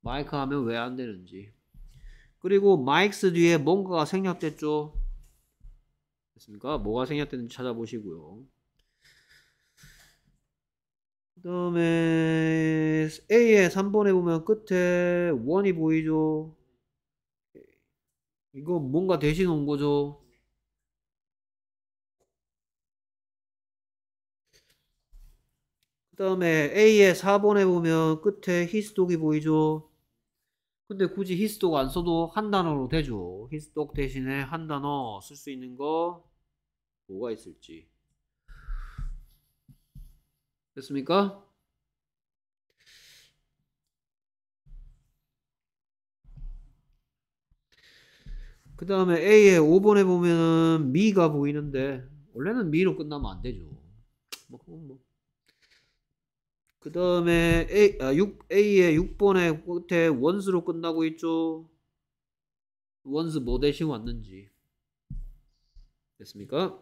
마이크 하면 왜 안 되는지 그리고 마이크스 뒤에 뭔가가 생략됐죠 됐습니까? 뭐가 생략됐는지 찾아보시고요 그 다음에 A의 3번에 보면 끝에 원이 보이죠 이거 뭔가 대신 온 거죠 그 다음에 A의 4번에 보면 끝에 히스독이 보이죠. 근데 굳이 히스독 안 써도 한 단어로 되죠. 히스독 대신에 한 단어 쓸 수 있는 거 뭐가 있을지. 됐습니까? 그 다음에 A의 5번에 보면 미가 보이는데 원래는 미로 끝나면 안 되죠. 뭐, 뭐. 그 다음에 A, 아, 6, A의 6번의 끝에 원수로 끝나고 있죠. 원수 뭐 대신 왔는지. 됐습니까?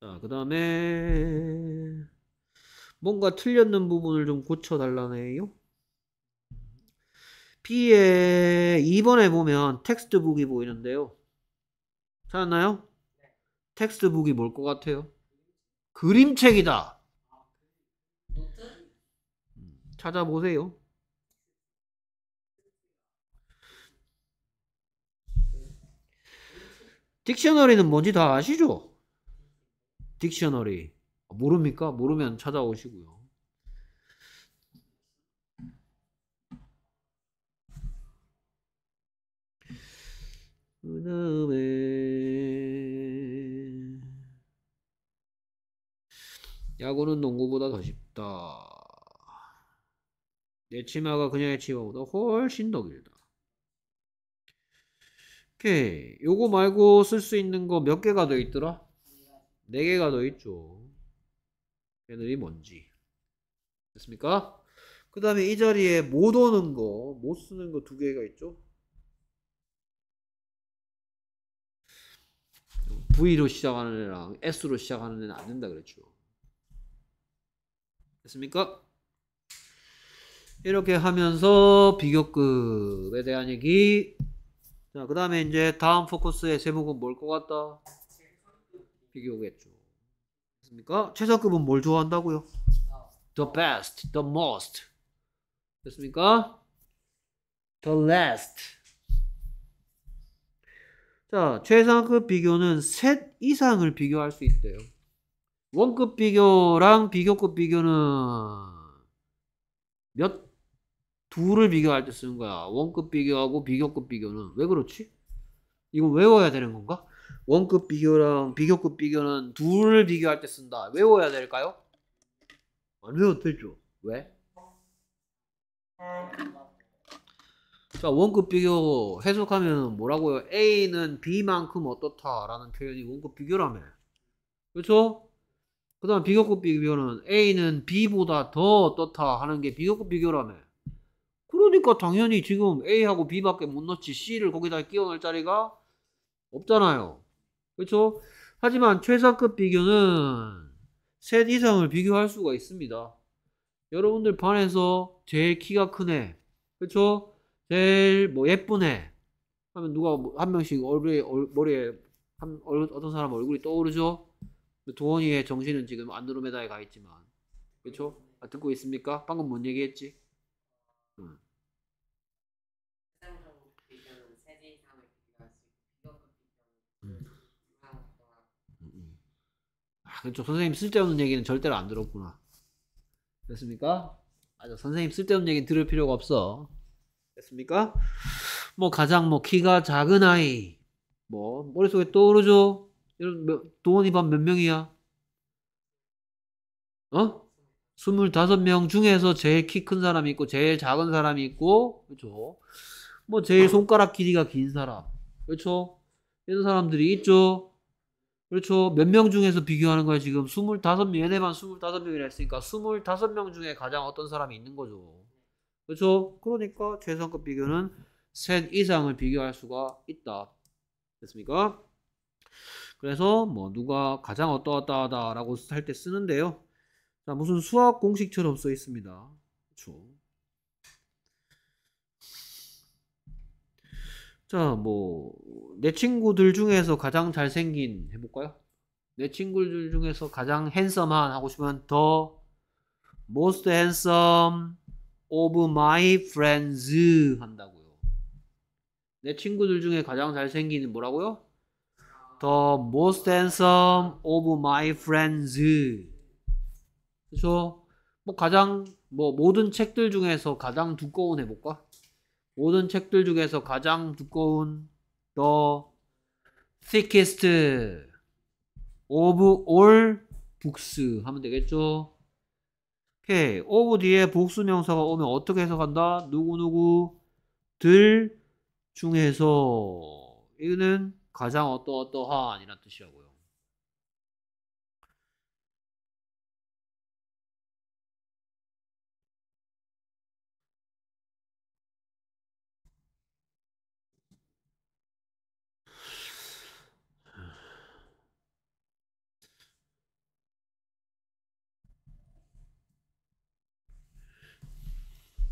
자, 그 다음에 뭔가 틀렸는 부분을 좀 고쳐달라네요. B의 2번에 보면 텍스트북이 보이는데요. 찾았나요? 네. 텍스트북이 뭘 것 같아요? 그림책이다. 찾아보세요. 딕셔너리는 뭔지 다 아시죠? 딕셔너리. 모릅니까? 모르면 찾아오시고요. 그 다음에 야구는 농구보다 더 쉽다. 내 치마가 그녀의 치마보다 훨씬 더 길다. 오케이. 요거 말고 쓸 수 있는 거 몇 개가 더 있더라? 네 개가 더 있죠. 걔들이 뭔지. 됐습니까? 그 다음에 이 자리에 못 오는 거, 못 쓰는 거 두 개가 있죠? V로 시작하는 애랑 S로 시작하는 애는 안 된다 그랬죠. 됐습니까? 이렇게 하면서 비교급에 대한 얘기 자, 그 다음에 이제 다음 포커스의 제목은 뭘 것 같다? 비교겠죠. 됐습니까? 최상급은 뭘 좋아한다고요? The best, the most. 됐습니까? The last. 자, 최상급 비교는 셋 이상을 비교할 수 있대요. 원급 비교랑 비교급 비교는 몇 둘을 비교할 때 쓰는 거야. 원급 비교하고 비교급 비교는 왜 그렇지? 이건 외워야 되는 건가? 원급 비교랑 비교급 비교는 둘을 비교할 때 쓴다. 외워야 될까요? 안 외워도 되죠. 왜? 자, 원급 비교 해석하면 뭐라고요? A는 B만큼 어떻다라는 표현이 원급 비교라며. 그렇죠? 그 다음 비교급 비교는 A는 B보다 더어다 하는 게 비교급 비교라며. 그러니까 당연히 지금 A하고 B밖에 못 넣지 C를 거기다 끼워 넣을 자리가 없잖아요. 그렇죠? 하지만 최상급 비교는 셋 이상을 비교할 수가 있습니다. 여러분들 반에서 제일 키가 크네. 그렇죠? 제일 뭐 예쁘네. 하면 누가 한 명씩 얼굴에, 머리에 한, 어떤 사람 얼굴이 떠오르죠? 도원이의 정신은 지금 안드로메다에 가 있지만 그렇죠? 아, 듣고 있습니까? 방금 뭔 얘기했지? 아, 그렇죠. 선생님 쓸데없는 얘기는 절대로 안 들었구나. 됐습니까? 아저 선생님 쓸데없는 얘기 는 들을 필요가 없어. 됐습니까? 뭐 가장 뭐 키가 작은 아이 뭐 머릿속에 떠오르죠. 여러분 동원이반 몇 명이야? 어? 25명 중에서 제일 키 큰 사람이 있고 제일 작은 사람이 있고 그렇죠? 뭐 제일 손가락 길이가 긴 사람 그렇죠? 이런 사람들이 있죠? 그렇죠? 몇 명 중에서 비교하는 거야 지금 25명 얘네만 25명이라 했으니까 25명 중에 가장 어떤 사람이 있는 거죠 그렇죠? 그러니까 최상급 비교는 셋 이상을 비교할 수가 있다 됐습니까? 그래서 뭐 누가 가장 어떠하다라고 할 때 쓰는데요. 자, 무슨 수학 공식처럼 써 있습니다. 그렇 자, 뭐 내 친구들 중에서 가장 잘생긴 해볼까요? 내 친구들 중에서 가장 핸섬한 하고 싶으면 더 most handsome of my friends 한다고요. 내 친구들 중에 가장 잘생긴 뭐라고요? the most handsome of my friends. 그래서 뭐 가장 뭐 모든 책들 중에서 가장 두꺼운 해볼까? 모든 책들 중에서 가장 두꺼운 the thickest of all books 하면 되겠죠? 오케이. of 뒤에 복수명사가 오면 어떻게 해석한다? 누구누구 들 중에서 이거는 가장 어떠어떠한 이란 뜻이라고요.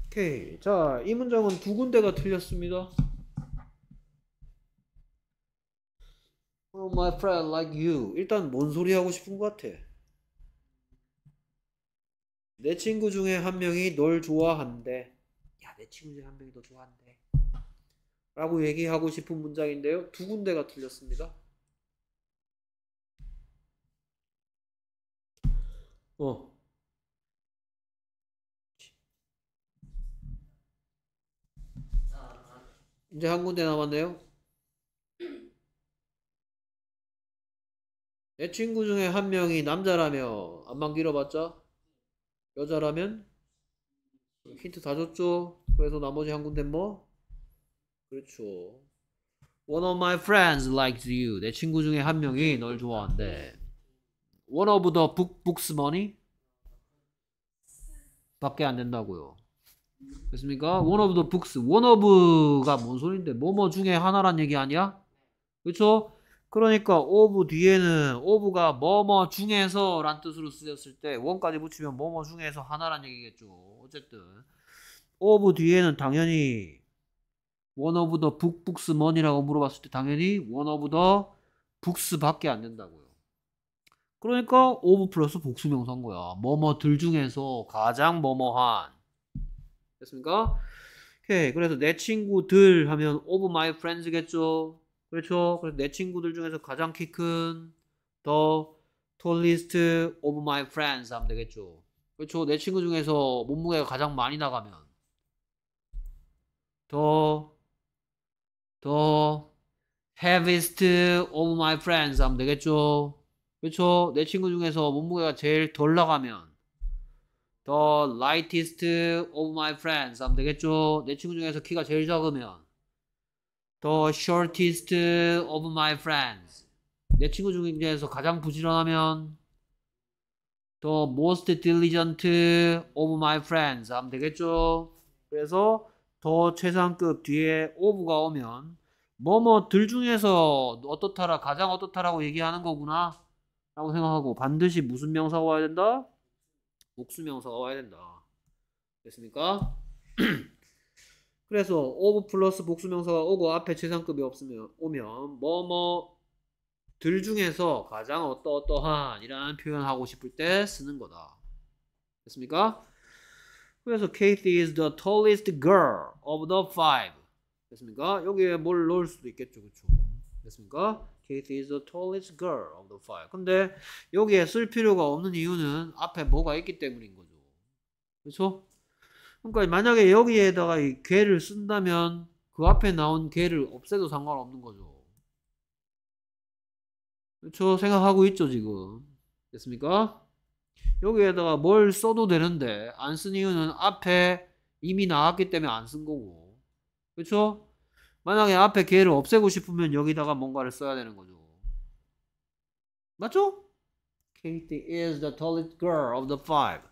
오케이. 자, 이 문장은 두 군데가 틀렸습니다. For my friend like you. 일단 뭔 소리 하고 싶은 것 같아. 내 친구 중에 한 명이 널 좋아한대. 야, 내 친구 중에 한 명이 너 좋아한대. 라고 얘기하고 싶은 문장인데요. 두 군데가 틀렸습니다. 어. 이제 한 군데 남았네요. 내 친구 중에 한 명이 남자라며 안만 길어봤자 여자라면 힌트 다 줬죠. 그래서 나머지 한 군데 뭐 그렇죠. One of my friends likes you. 내 친구 중에 한 명이 널 좋아한대. One of the book, books money? 밖에 안 된다고요. 됐습니까? One of the books. One of가 뭔 소린데? 뭐뭐 중에 하나란 얘기 아니야? 그쵸? 그러니까 of 뒤에는 of가 뭐뭐 중에서 란 뜻으로 쓰였을 때 원까지 붙이면 뭐뭐 중에서 하나란 얘기겠죠. 어쨌든 of 뒤에는 당연히 one of the book, books, money라고 물어봤을 때 당연히 one of the books밖에 안 된다고요. 그러니까 of 플러스 복수명사인 거야. 뭐뭐들 중에서 가장 뭐뭐한 됐습니까? 오케이 그래서 내 친구들 하면 of my friends겠죠. 그렇죠. 그래서 내 친구들 중에서 가장 키 큰 더. h e tallest of my friends 하면 되겠죠. 그렇죠. 내 친구 중에서 몸무게가 가장 많이 나가면 the the heaviest of my friends 하면 되겠죠. 그렇죠. 내 친구 중에서 몸무게가 제일 덜 나가면 the lightest of my friends 하면 되겠죠. 내 친구 중에서 키가 제일 작으면 the shortest of my friends. 내 친구 중에서 가장 부지런하면 the most diligent of my friends 하면 되겠죠. 그래서 더 최상급 뒤에 of가 오면 뭐뭐들 중에서 어떻다라 가장 어떻다라고 얘기하는 거구나 라고 생각하고 반드시 무슨 명사가 와야 된다? 목수 명사가 와야 된다. 됐습니까? 그래서 오브 플러스 복수명사가 오고 앞에 최상급이 없으면 오면 뭐뭐 뭐, 들 중에서 가장 어떠어떠한 이라는 표현하고 싶을 때 쓰는 거다. 됐습니까? 그래서 Kathy is the tallest girl of the five. 됐습니까? 여기에 뭘 넣을 수도 있겠죠. 그쵸? 됐습니까? Kathy is the tallest girl of the five. 근데 여기에 쓸 필요가 없는 이유는 앞에 뭐가 있기 때문인 거죠. 그렇죠? 그러니까 만약에 여기에다가 이 괴를 쓴다면 그 앞에 나온 괴를 없애도 상관없는 거죠. 그렇죠? 생각하고 있죠, 지금. 됐습니까? 여기에다가 뭘 써도 되는데 안 쓴 이유는 앞에 이미 나왔기 때문에 안 쓴 거고. 그렇죠? 만약에 앞에 괴를 없애고 싶으면 여기다가 뭔가를 써야 되는 거죠. 맞죠? Katie is the tallest girl of the five.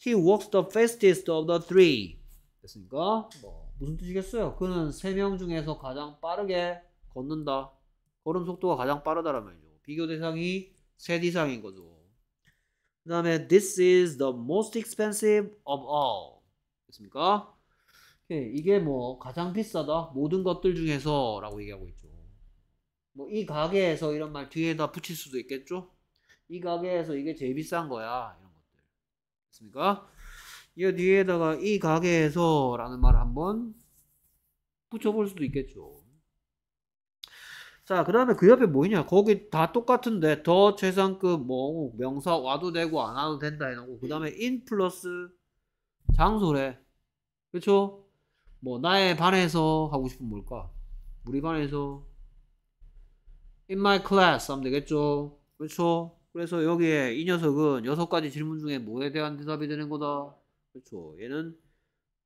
He walks the fastest of the three. 됐습니까? 뭐 무슨 뜻이겠어요? 그는 세 명 중에서 가장 빠르게 걷는다. 걸음 속도가 가장 빠르다란 말이죠. 비교 대상이 셋 이상인 거죠. 그 다음에 this is the most expensive of all. 됐습니까? 이게 뭐 가장 비싸다 모든 것들 중에서 라고 얘기하고 있죠 뭐 이 가게에서 이런 말 뒤에다 붙일 수도 있겠죠 이 가게에서 이게 제일 비싼 거야 됐습니까? 이 뒤에다가 이 가게에서 라는 말을 한번 붙여볼 수도 있겠죠. 자, 그 다음에 그 옆에 뭐 있냐? 거기 다 똑같은데, 더 최상급, 뭐, 명사 와도 되고, 안 와도 된다 해놓고, 그 다음에 인 플러스 장소래. 그쵸? 뭐, 나의 반에서 하고 싶은 뭘까? 우리 반에서. In my class 하면 되겠죠? 그쵸? 그래서 여기에 이 녀석은 여섯 가지 질문 중에 뭐에 대한 대답이 되는 거다. 그렇죠. 얘는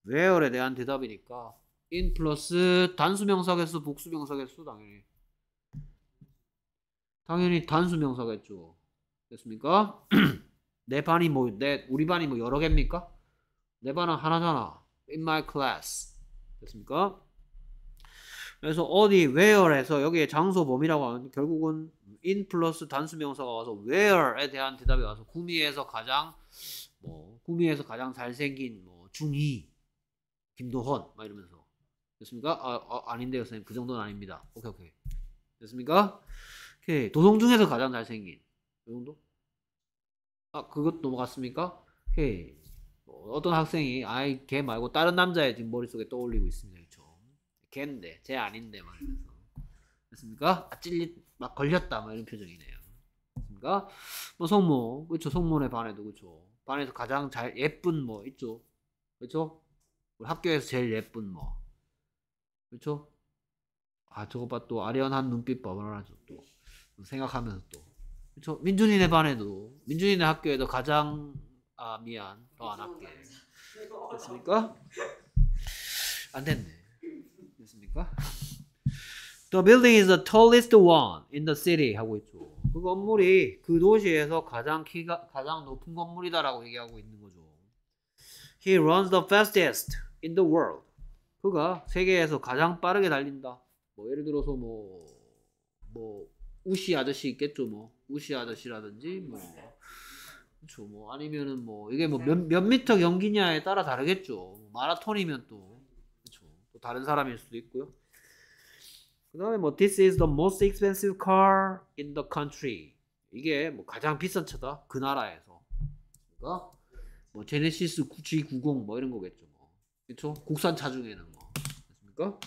where에 대한 대답이니까 in 플러스 단수명사 겠어 복수명사 겠어 당연히 당연히 단수명사겠죠. 됐습니까? 내 반이 뭐, 내, 우리 반이 뭐 여러 개입니까? 내 반은 하나잖아. In my class. 됐습니까? 그래서 어디 where에서 여기에 장소 범위라고 하는 결국은 in 플러스 단수 명사가 와서 where에 대한 대답이 와서 구미에서 가장 뭐 구미에서 가장 잘생긴 뭐 중이 김도헌 막 이러면서 됐습니까? 아, 아 아닌데요 선생님 그 정도는 아닙니다. 오케이 오케이 됐습니까? 오케이 도성 중에서 가장 잘생긴 그 정도? 아 그것 넘어갔습니까? 오케이 어떤 학생이 아이 걔 말고 다른 남자의 지금 머릿속에 떠올리고 있습니다. 걔인데 쟤 아닌데 막 이러면서 됐습니까? 아 찔리 막 걸렸다 막 이런 표정이네요. 됐습니까? 뭐 성모 그렇죠 성모네 반에도 그렇죠 반에서 가장 잘 예쁜 뭐 있죠 그렇죠 학교에서 제일 예쁜 뭐 그렇죠 아 저거 봐또 아련한 눈빛 봐봐라죠 또 생각하면서 또 그렇죠 민준이네 반에도 민준이네 학교에도 가장 아 미안 더안 할게 됐습니까? 안 됐네. 됐습니까? The building is the tallest one in the city 하고 있죠. 그 건물이 그 도시에서 가장 키가 가장 높은 건물이다라고 얘기하고 있는 거죠. He runs the fastest in the world. 그가 세계에서 가장 빠르게 달린다. 뭐 예를 들어서 뭐뭐 뭐, 뭐 우시 아저씨 있겠죠. 뭐 우시 아저씨라든지 뭐 그렇죠. 뭐 아니면은 뭐 이게 뭐 몇몇 몇 미터 경기냐에 따라 다르겠죠. 뭐 마라톤이면 또 다른 사람일 수도 있고요. 그 다음에 뭐 this is the most expensive car in the country 이게 뭐 가장 비싼 차다 그 나라에서 그러니까 뭐 제네시스 G90 뭐 이런 거겠죠 뭐 그렇죠 국산 차 중에는 뭐 그렇습니까?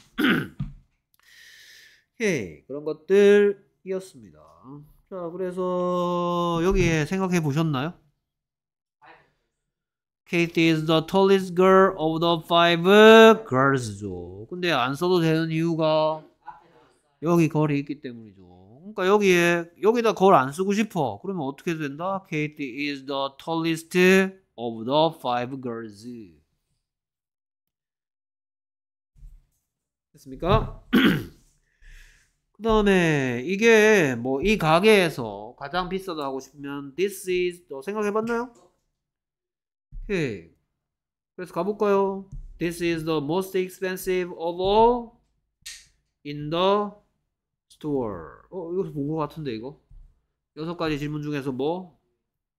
예 그런 것들이었습니다. 자 그래서 여기에 생각해 보셨나요? Kate is the tallest girl of the five girls죠. 근데 안 써도 되는 이유가 여기 걸이 있기 때문이죠. 그러니까 여기에 여기다 걸 안 쓰고 싶어. 그러면 어떻게 된다? Kate is the tallest of the five girls. 됐습니까? 그 다음에 이게 뭐 이 가게에서 가장 비싸다 하고 싶으면 this is 또 생각해봤나요? 오케이 그래서 가볼까요? This is the most expensive of all in the store. 어, 이거 본것 같은데, 이거? 여섯 가지 질문 중에서 뭐?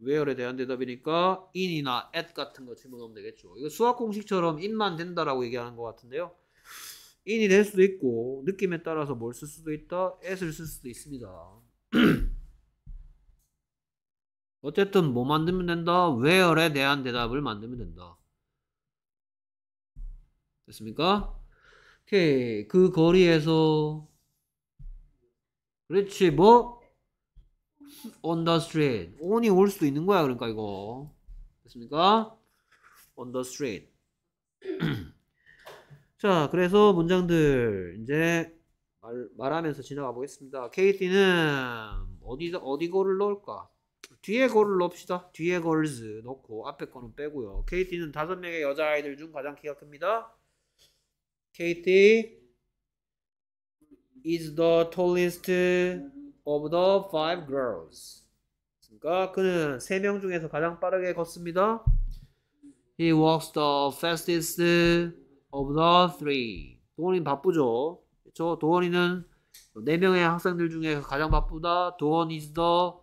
where에 대한 대답이니까 in이나 at 같은 거 질문하면 되겠죠. 이거 수학 공식처럼 in만 된다라고 얘기하는 것 같은데요. in이 될 수도 있고 느낌에 따라서 뭘 쓸 수도 있다, at을 쓸 수도 있습니다. 어쨌든 뭐 만들면 된다? where에 대한 대답을 만들면 된다. 됐습니까? 오케이. 그 거리에서 그렇지 뭐 on the street on이 올 수도 있는 거야 그러니까 이거 됐습니까? on the street 자 그래서 문장들 이제 말, 말하면서 지나가 보겠습니다 KT는 어디 어디 거를 넣을까? 뒤에 거를 넣읍시다. 뒤에 걸즈 넣고 앞에 거는 빼고요. KT는 다섯 명의 여자아이들 중 가장 키가 큽니다. KT is the tallest of the five girls. 그러니까 그는 세 명 중에서 가장 빠르게 걷습니다. He walks the fastest of the three. 도원이 바쁘죠. 저 그렇죠? 도원이는 네 명의 학생들 중에 가장 바쁘다. 도원 is the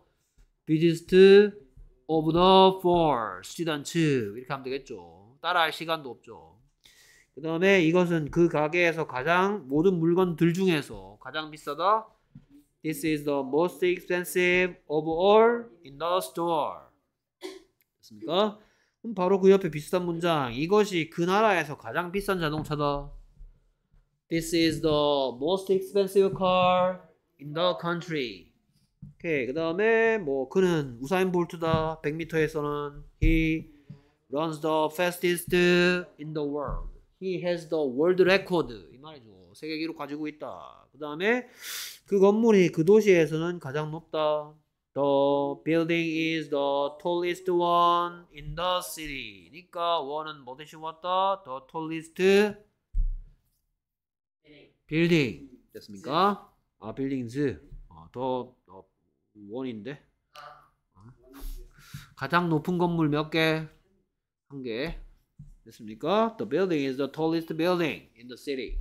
비지스트 of the four student 이렇게 하면 되겠죠. 따라할 시간도 없죠. 그 다음에 이것은 그 가게에서 가장 모든 물건들 중에서 가장 비싸다. This is the most expensive of all in the store. 됐습니까? 그럼 바로 그 옆에 비슷한 문장. 이것이 그 나라에서 가장 비싼 자동차다. This is the most expensive car in the country. 오케이. 그 다음에 뭐 그는 우사인 볼트다. 100m에서는 he runs the fastest in the world. He has the world record. 이 말이죠. 세계 기록 가지고 있다. 그 다음에 그 건물이 그 도시에서는 가장 높다. The building is the tallest one in the city. 니까 원은 뭐 대신 왔다? The tallest building. 됐습니까? 아, buildings. 어, the, the 아, 원인데 가장 높은 건물 몇 개? 한 개. 됐습니까? The building is the tallest building in the city.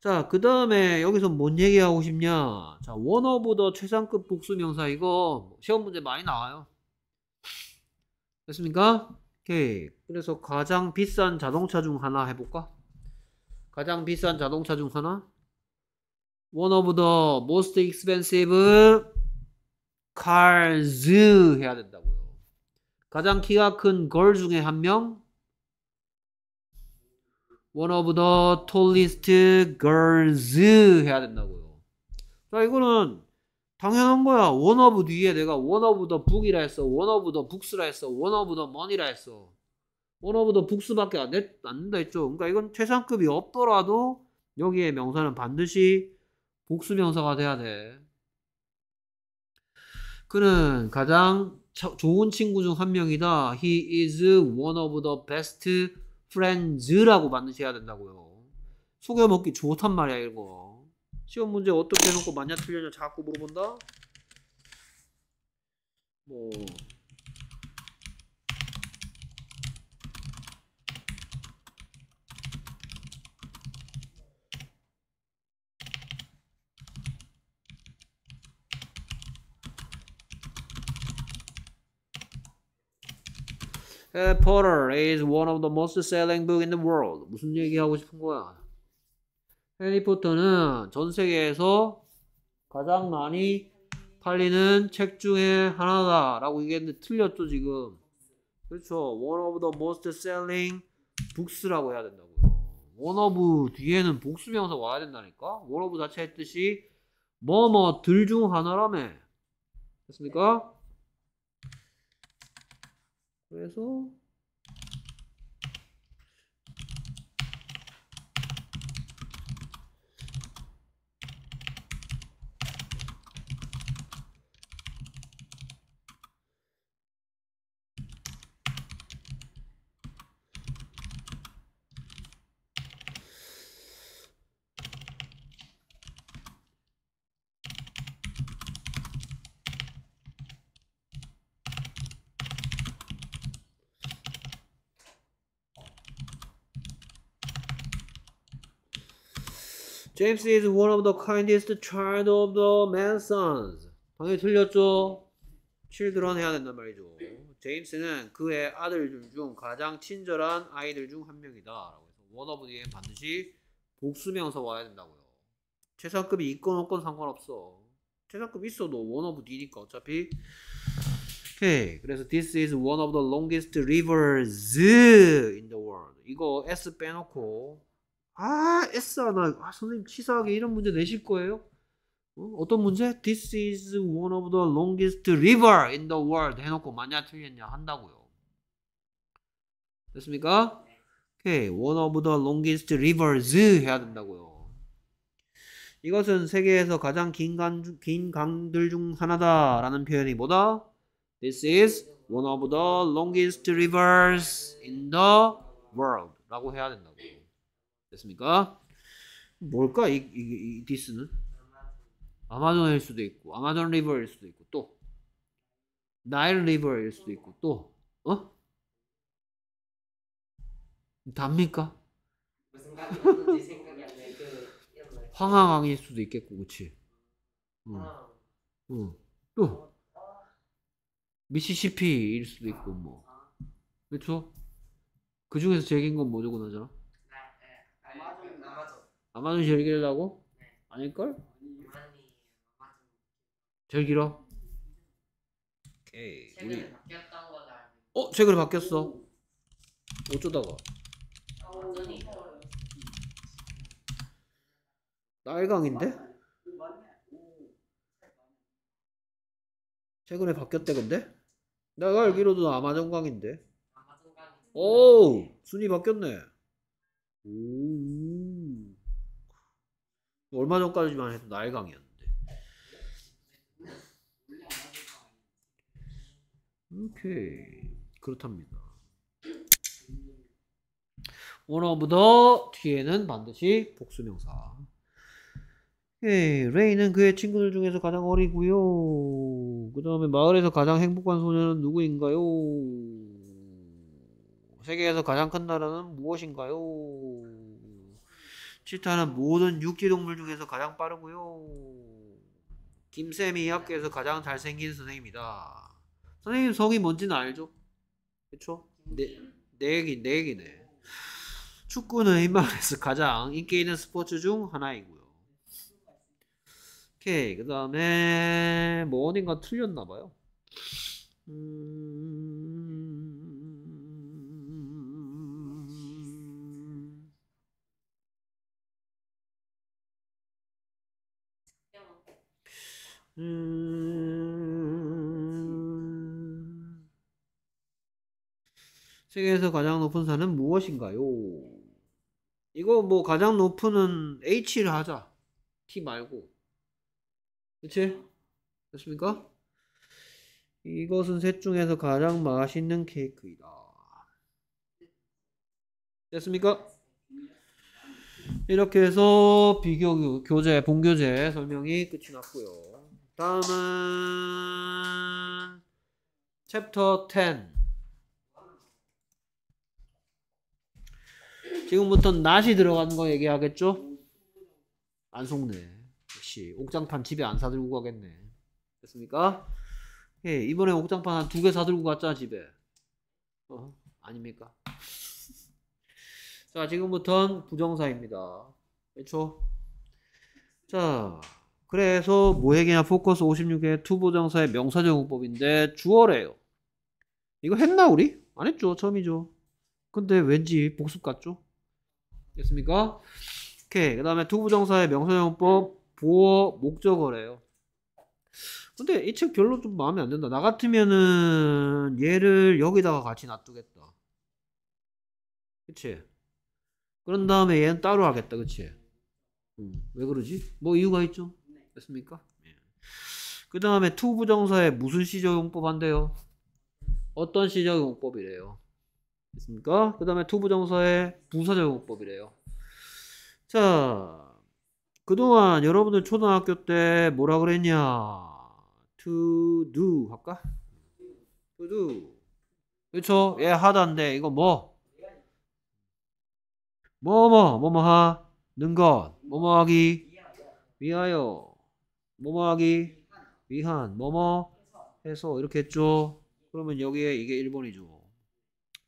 자, 그 다음에 여기서 뭔 얘기하고 싶냐? 자, 원어보다 최상급 복수명사 이거 시험 문제 많이 나와요. 됐습니까? 오케이. 그래서 가장 비싼 자동차 중 하나 해볼까? 가장 비싼 자동차 중 하나? one of the most expensive cars 해야 된다고요. 가장 키가 큰 걸 중에 한 명. one of the tallest girls 해야 된다고요. 자, 이거는 당연한 거야. one of 뒤에 내가 one of the book이라 했어. one of the books라 했어. one of the money라 했어. one of the books밖에 안, 안 된다 했죠. 그러니까 이건 최상급이 없더라도 여기에 명사는 반드시 복수명사가 돼야 돼. 그는 가장 좋은 친구 중 한 명이다. He is one of the best friends라고 만드셔야 된다고요. 속여먹기 좋단 말이야 이거. 시험 문제 어떻게 해놓고 맞냐 틀렸냐 자꾸 물어본다? 뭐그 Potter is one of the most selling book in the world. 무슨 얘기하고 싶은 거야? 해리포터는 전 세계에서 가장 많이 팔리는 책 중에 하나다라고 얘기했는데 틀렸죠 지금. 그렇죠. One of the most selling books라고 해야 된다고요. One of 뒤에는 복수명사 와야 된다니까. One of 자체했듯이 뭐 뭐 들 중 하나라며. 됐습니까? 그래서 James is one of the kindest child of the man's sons. 당연히 틀렸죠. children 해야 된단 말이죠. 제임스는 그의 아들들 중 가장 친절한 아이들 중 한 명이다. 라고 해서 one of 뒤엔 반드시 복수명사 와야 된다고요. 최상급이 있건 없건 상관없어. 최상급 있어도 one of 뒤니까 어차피 오케이. 그래서 this is one of the longest rivers in the world. 이거 s 빼놓고 아, 애써 하나. 아, 선생님 치사하게 이런 문제 내실 거예요? 어? 떤 문제? This is one of the longest river in the world 해놓고 만약 틀렸냐 한다고요. 됐습니까? 오케이. One of the longest rivers 해야 된다고요. 이것은 세계에서 가장 긴, 강, 긴 강들 중 하나다라는 표현이 뭐다? This is one of the longest rivers in the world 라고 해야 된다고요. 됐습니까? 뭘까 이, 이, 이 디스는? 아마존일 수도 있고 아마존 리버일 수도 있고 또 나일 리버일 수도 있고 또 어? 답니까? 황항항일 수도 있겠고 그치? 응. 응. 또 미시시피일 수도 있고 뭐 그쵸? 그 중에서 제긴 건 뭐죠 그나저나? 아마존 절길라고 네. 아닐걸? 절기로? 오케이. 우리. 어? 최근에 바뀌었어. 어쩌다가. 어, 날강인데? 최근에 바뀌었대 근데? 내가 알기로도 아마존강인데. 아마존 강 오! 순위 바뀌었네. 오. 얼마 전까지만 해도 날강이었는데. 오케이. 그렇답니다. 원어부터 뒤에는 반드시 복수명사. 예, 레이는 그의 친구들 중에서 가장 어리고요. 그 다음에 마을에서 가장 행복한 소녀는 누구인가요? 세계에서 가장 큰 나라는 무엇인가요? 치타는 모든 육지동물 중에서 가장 빠르고요. 김쌤이 학교에서 가장 잘생긴 선생님이다. 선생님 성이 뭔지는 알죠? 그쵸? 네, 내기, 네 내기네. 네 축구는 희망에서 가장 인기 있는 스포츠 중 하나이고요. 오케이, 그 다음에, 뭐 어딘가 틀렸나봐요. 음... 음. 세계에서 가장 높은 산은 무엇인가요? 이거 뭐 가장 높은은 H를 하자. T 말고. 그치? 됐습니까? 이것은 셋 중에서 가장 맛있는 케이크이다. 됐습니까? 이렇게 해서 비교 교재, 본교재 설명이 끝이 났고요. 다음은 챕터 10 지금부터 낫이 들어가는 거 얘기하겠죠? 안 속네 역시 옥장판 집에 안 사들고 가겠네 됐습니까? 예, 이번에 옥장판 한 두 개 사들고 갔잖아 집에 어? 아닙니까? 자지금부터 부정사입니다 그렇죠? 자 그래서 모핵이나 포커스 56의 투보정사의 명사정우법인데 주어래요. 이거 했나 우리? 안 했죠. 처음이죠. 근데 왠지 복습 같죠? 됐습니까? 오케이. 그 다음에 투부정사의 명사정법 보어 목적어래요. 근데 이 책 별로 좀 마음에 안 든다. 나 같으면은 얘를 여기다가 같이 놔두겠다. 그치? 그런 다음에 얘는 따로 하겠다. 그치? 음, 왜 그러지? 뭐 이유가 있죠? 됐습니까? 예. 그 다음에 투부정사에 무슨 시적용법 한대요? 어떤 시적용법이래요? 됐습니까? 그 다음에 투부정사에 부사적용법이래요. 자, 그동안 여러분들 초등학교 때 뭐라 그랬냐? to do 할까? to do. 그쵸? 그렇죠? 예, 하단데, 이거 뭐? 뭐 뭐, 뭐뭐 하는 것, 뭐뭐 하기 위하여. 뭐뭐 하기 위한 뭐뭐 해서 이렇게 했죠. 그러면 여기에 이게 1번이죠.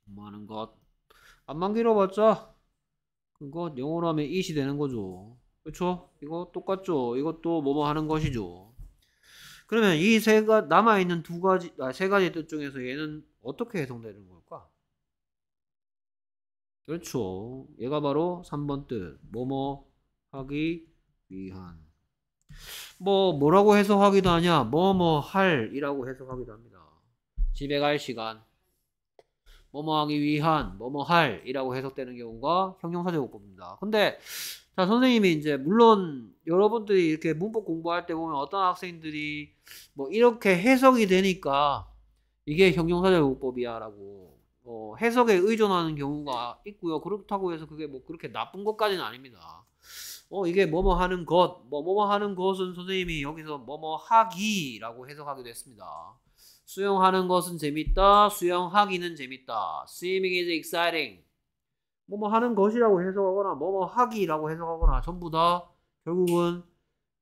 뭐 하는 것. 안만 길어봤자 그것 영어로 하면 it이 되는 거죠. 그렇죠? 이거 똑같죠. 이것도 뭐뭐 하는 것이죠. 그러면 이 세가 남아 있는 두 가지 아, 세 가지 뜻 중에서 얘는 어떻게 해석되는 걸까? 그렇죠. 얘가 바로 3번 뜻. 뭐뭐 하기 위한 뭐 뭐라고 해석하기도 하냐 뭐뭐 뭐 할이라고 해석하기도 합니다. 집에 갈 시간 뭐뭐 뭐 하기 위한 뭐뭐 뭐 할이라고 해석되는 경우가 형용사 제곱법입니다. 근데 자 선생님이 이제 물론 여러분들이 이렇게 문법 공부할 때 보면 어떤 학생들이 뭐 이렇게 해석이 되니까 이게 형용사 제곱법이야라고 어, 해석에 의존하는 경우가 있고요. 그렇다고 해서 그게 뭐 그렇게 나쁜 것까지는 아닙니다. 어, 이게 뭐뭐 하는 것, 뭐뭐 하는 것은 선생님이 여기서 뭐뭐 하기라고 해석하기도 했습니다. 수영하는 것은 재밌다, 수영하기는 재밌다. Swimming is exciting. 뭐뭐 하는 것이라고 해석하거나 뭐뭐 하기라고 해석하거나 전부 다 결국은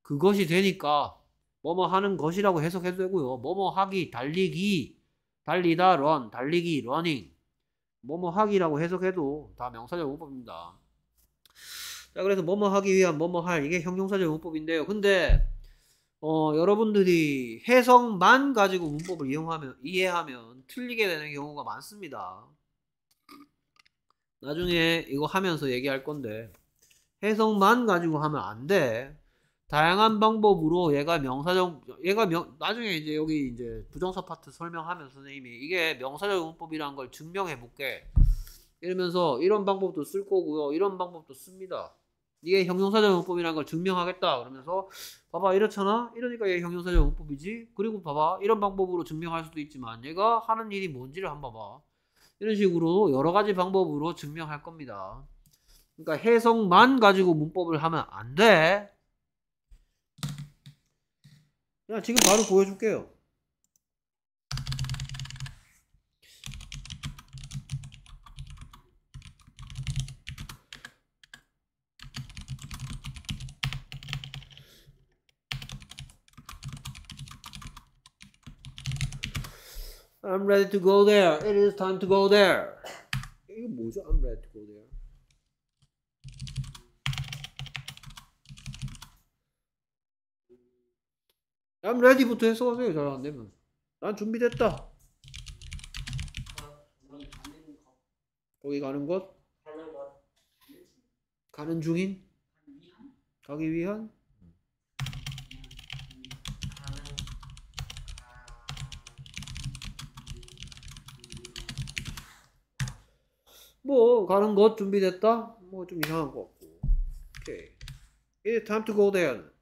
그것이 되니까 뭐뭐 하는 것이라고 해석해도 되고요. 뭐뭐 하기, 달리기, 달리다, run, 달리기, running. 뭐뭐 하기라고 해석해도 다 명사적 문법입니다. 자, 그래서 뭐뭐 하기 위한 뭐뭐 할 이게 형용사적 문법인데요. 근데 어, 여러분들이 해석만 가지고 문법을 이용하면 이해하면 틀리게 되는 경우가 많습니다. 나중에 이거 하면서 얘기할 건데 해석만 가지고 하면 안 돼. 다양한 방법으로 얘가 명사적 얘가 명 나중에 이제 여기 이제 부정사 파트 설명하면 선생님이 이게 명사적 문법이라는 걸 증명해 볼게. 이러면서 이런 방법도 쓸 거고요. 이런 방법도 씁니다. 이게 형용사전문법이라는 걸 증명하겠다 그러면서 봐봐 이렇잖아 이러니까 얘 형용사전문법이지 그리고 봐봐 이런 방법으로 증명할 수도 있지만 얘가 하는 일이 뭔지를 한번 봐봐 이런 식으로 여러 가지 방법으로 증명할 겁니다 그러니까 해석만 가지고 문법을 하면 안 돼 지금 바로 보여줄게요 I'm ready to go there. It is time to go there. 이게 뭐죠? I'm ready to go there. I'm ready부터 해석하세요. 잘 안 되면. 난 준비됐다. 거기 가는 것? 가는 중인? 가기 위한? 뭐 가는 것 준비됐다? 뭐 좀 이상한 것 같고. 오케이. It's time to go t h e r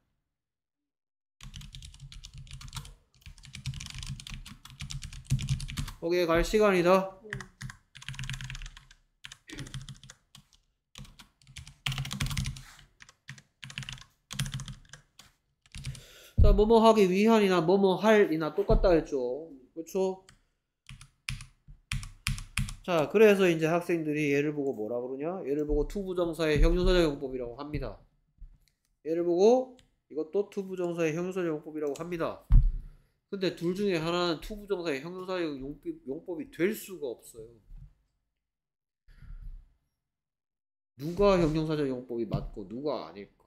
거기에 갈 시간이다. 자, 뭐 뭐 하기 위한이나 뭐 뭐 할이나 똑같다 했죠. 그렇죠? 자, 그래서 이제 학생들이 얘를 보고 뭐라 그러냐? 얘를 보고 투부정사의 형용사적용법이라고 합니다. 얘를 보고 이것도 투부정사의 형용사적용법이라고 합니다. 근데 둘 중에 하나는 투부정사의 형용사적 용법이 될 수가 없어요. 누가 형용사적 용법이 맞고 누가 아닐까?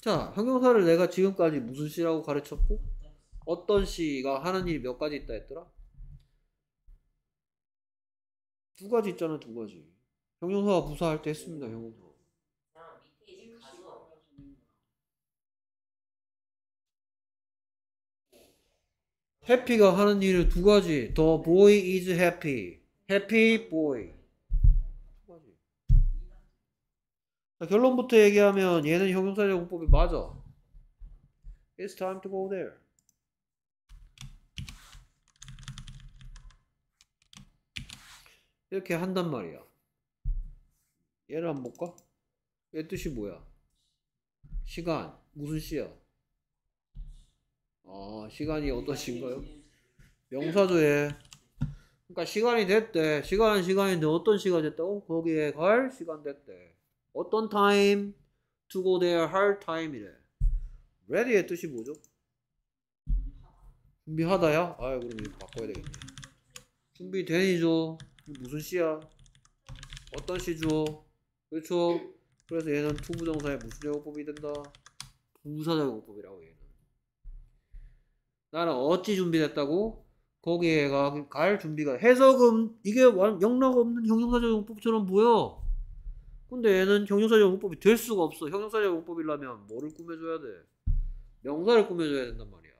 자, 형용사를 내가 지금까지 무슨 시라고 가르쳤고 어떤 시가 하는 일이 몇 가지 있다 했더라? 두 가지 있잖아, 두 가지. 형용사와 부사할 때 했습니다, 형용사. 해피가 하는 일을 두 가지. The boy is happy. Happy boy. 두 가지. 자, 결론부터 얘기하면 얘는 형용사 제공법이 맞아. It's time to go there. 이렇게 한단 말이야. 얘를 한 번 볼까? 얘 뜻이 뭐야? 시간. 무슨 시야? 아, 시간이 어떠신가요? 명사조에. 그러니까 시간이 됐대. 시간은 시간인데 어떤 시간 됐다고? 어, 거기에 갈 시간 됐대. 어떤 t i to go there 할 t i 이래 ready의 뜻이 뭐죠? 준비하다야? 아, 그럼 이거 바꿔야 되겠네. 준비되니죠. 무슨 시야? 어떤 시죠 그렇죠? 그래서 얘는 투부정사의 무슨 제곱법이 된다? 부사제곱법이라고 얘는 나는 어찌 준비됐다고? 거기에 가, 갈 준비가 해석은 이게 영락 없는 형용사제공법처럼 보여 근데 얘는 형용사제공법이 될 수가 없어 형용사제공법이라면 뭐를 꾸며줘야 돼 명사를 꾸며줘야 된단 말이야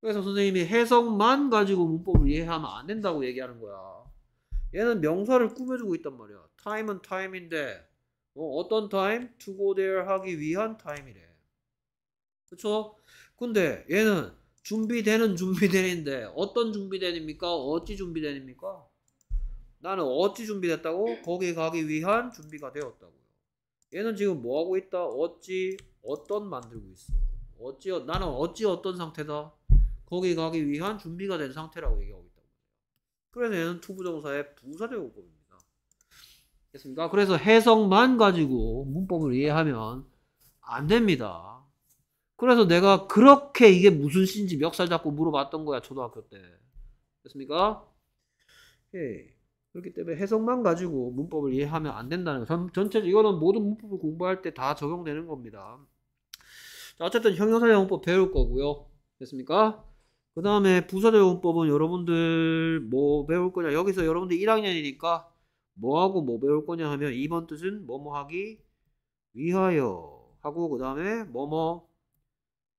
그래서 선생님이 해석만 가지고 문법을 이해하면 안 된다고 얘기하는 거야 얘는 명사를 꾸며주고 있단 말이야. time은 time인데 어, 떤 time? to go there 하기 위한 time이래. 그쵸? 근데 얘는 준비되는 준비되인데 어떤 준비되입니까? 어찌 준비되입니까? 나는 어찌 준비됐다고? 거기 가기 위한 준비가 되었다고요. 얘는 지금 뭐하고 있다? 어찌 어떤 만들고 있어. 어찌 나는 어찌 어떤 상태다? 거기 가기 위한 준비가 된 상태라고 얘기하고 그래서 얘는 투부정사의 부사적으법입니다 됐습니까? 그래서 해석만 가지고 문법을 이해하면 안 됩니다. 그래서 내가 그렇게 이게 무슨 신지 멱살 잡고 물어봤던 거야 초등학교 때. 됐습니까? 예. 그렇기 때문에 해석만 가지고 문법을 이해하면 안 된다는 거. 전, 체 이거는 모든 문법을 공부할 때 다 적용되는 겁니다. 자, 어쨌든 형용사 영법 배울 거고요. 됐습니까? 그 다음에 부사제용법은 여러분들 뭐 배울 거냐 여기서 여러분들 1학년이니까 뭐하고 뭐 배울 거냐 하면 2번 뜻은 뭐뭐 하기 위하여 하고 그 다음에 뭐뭐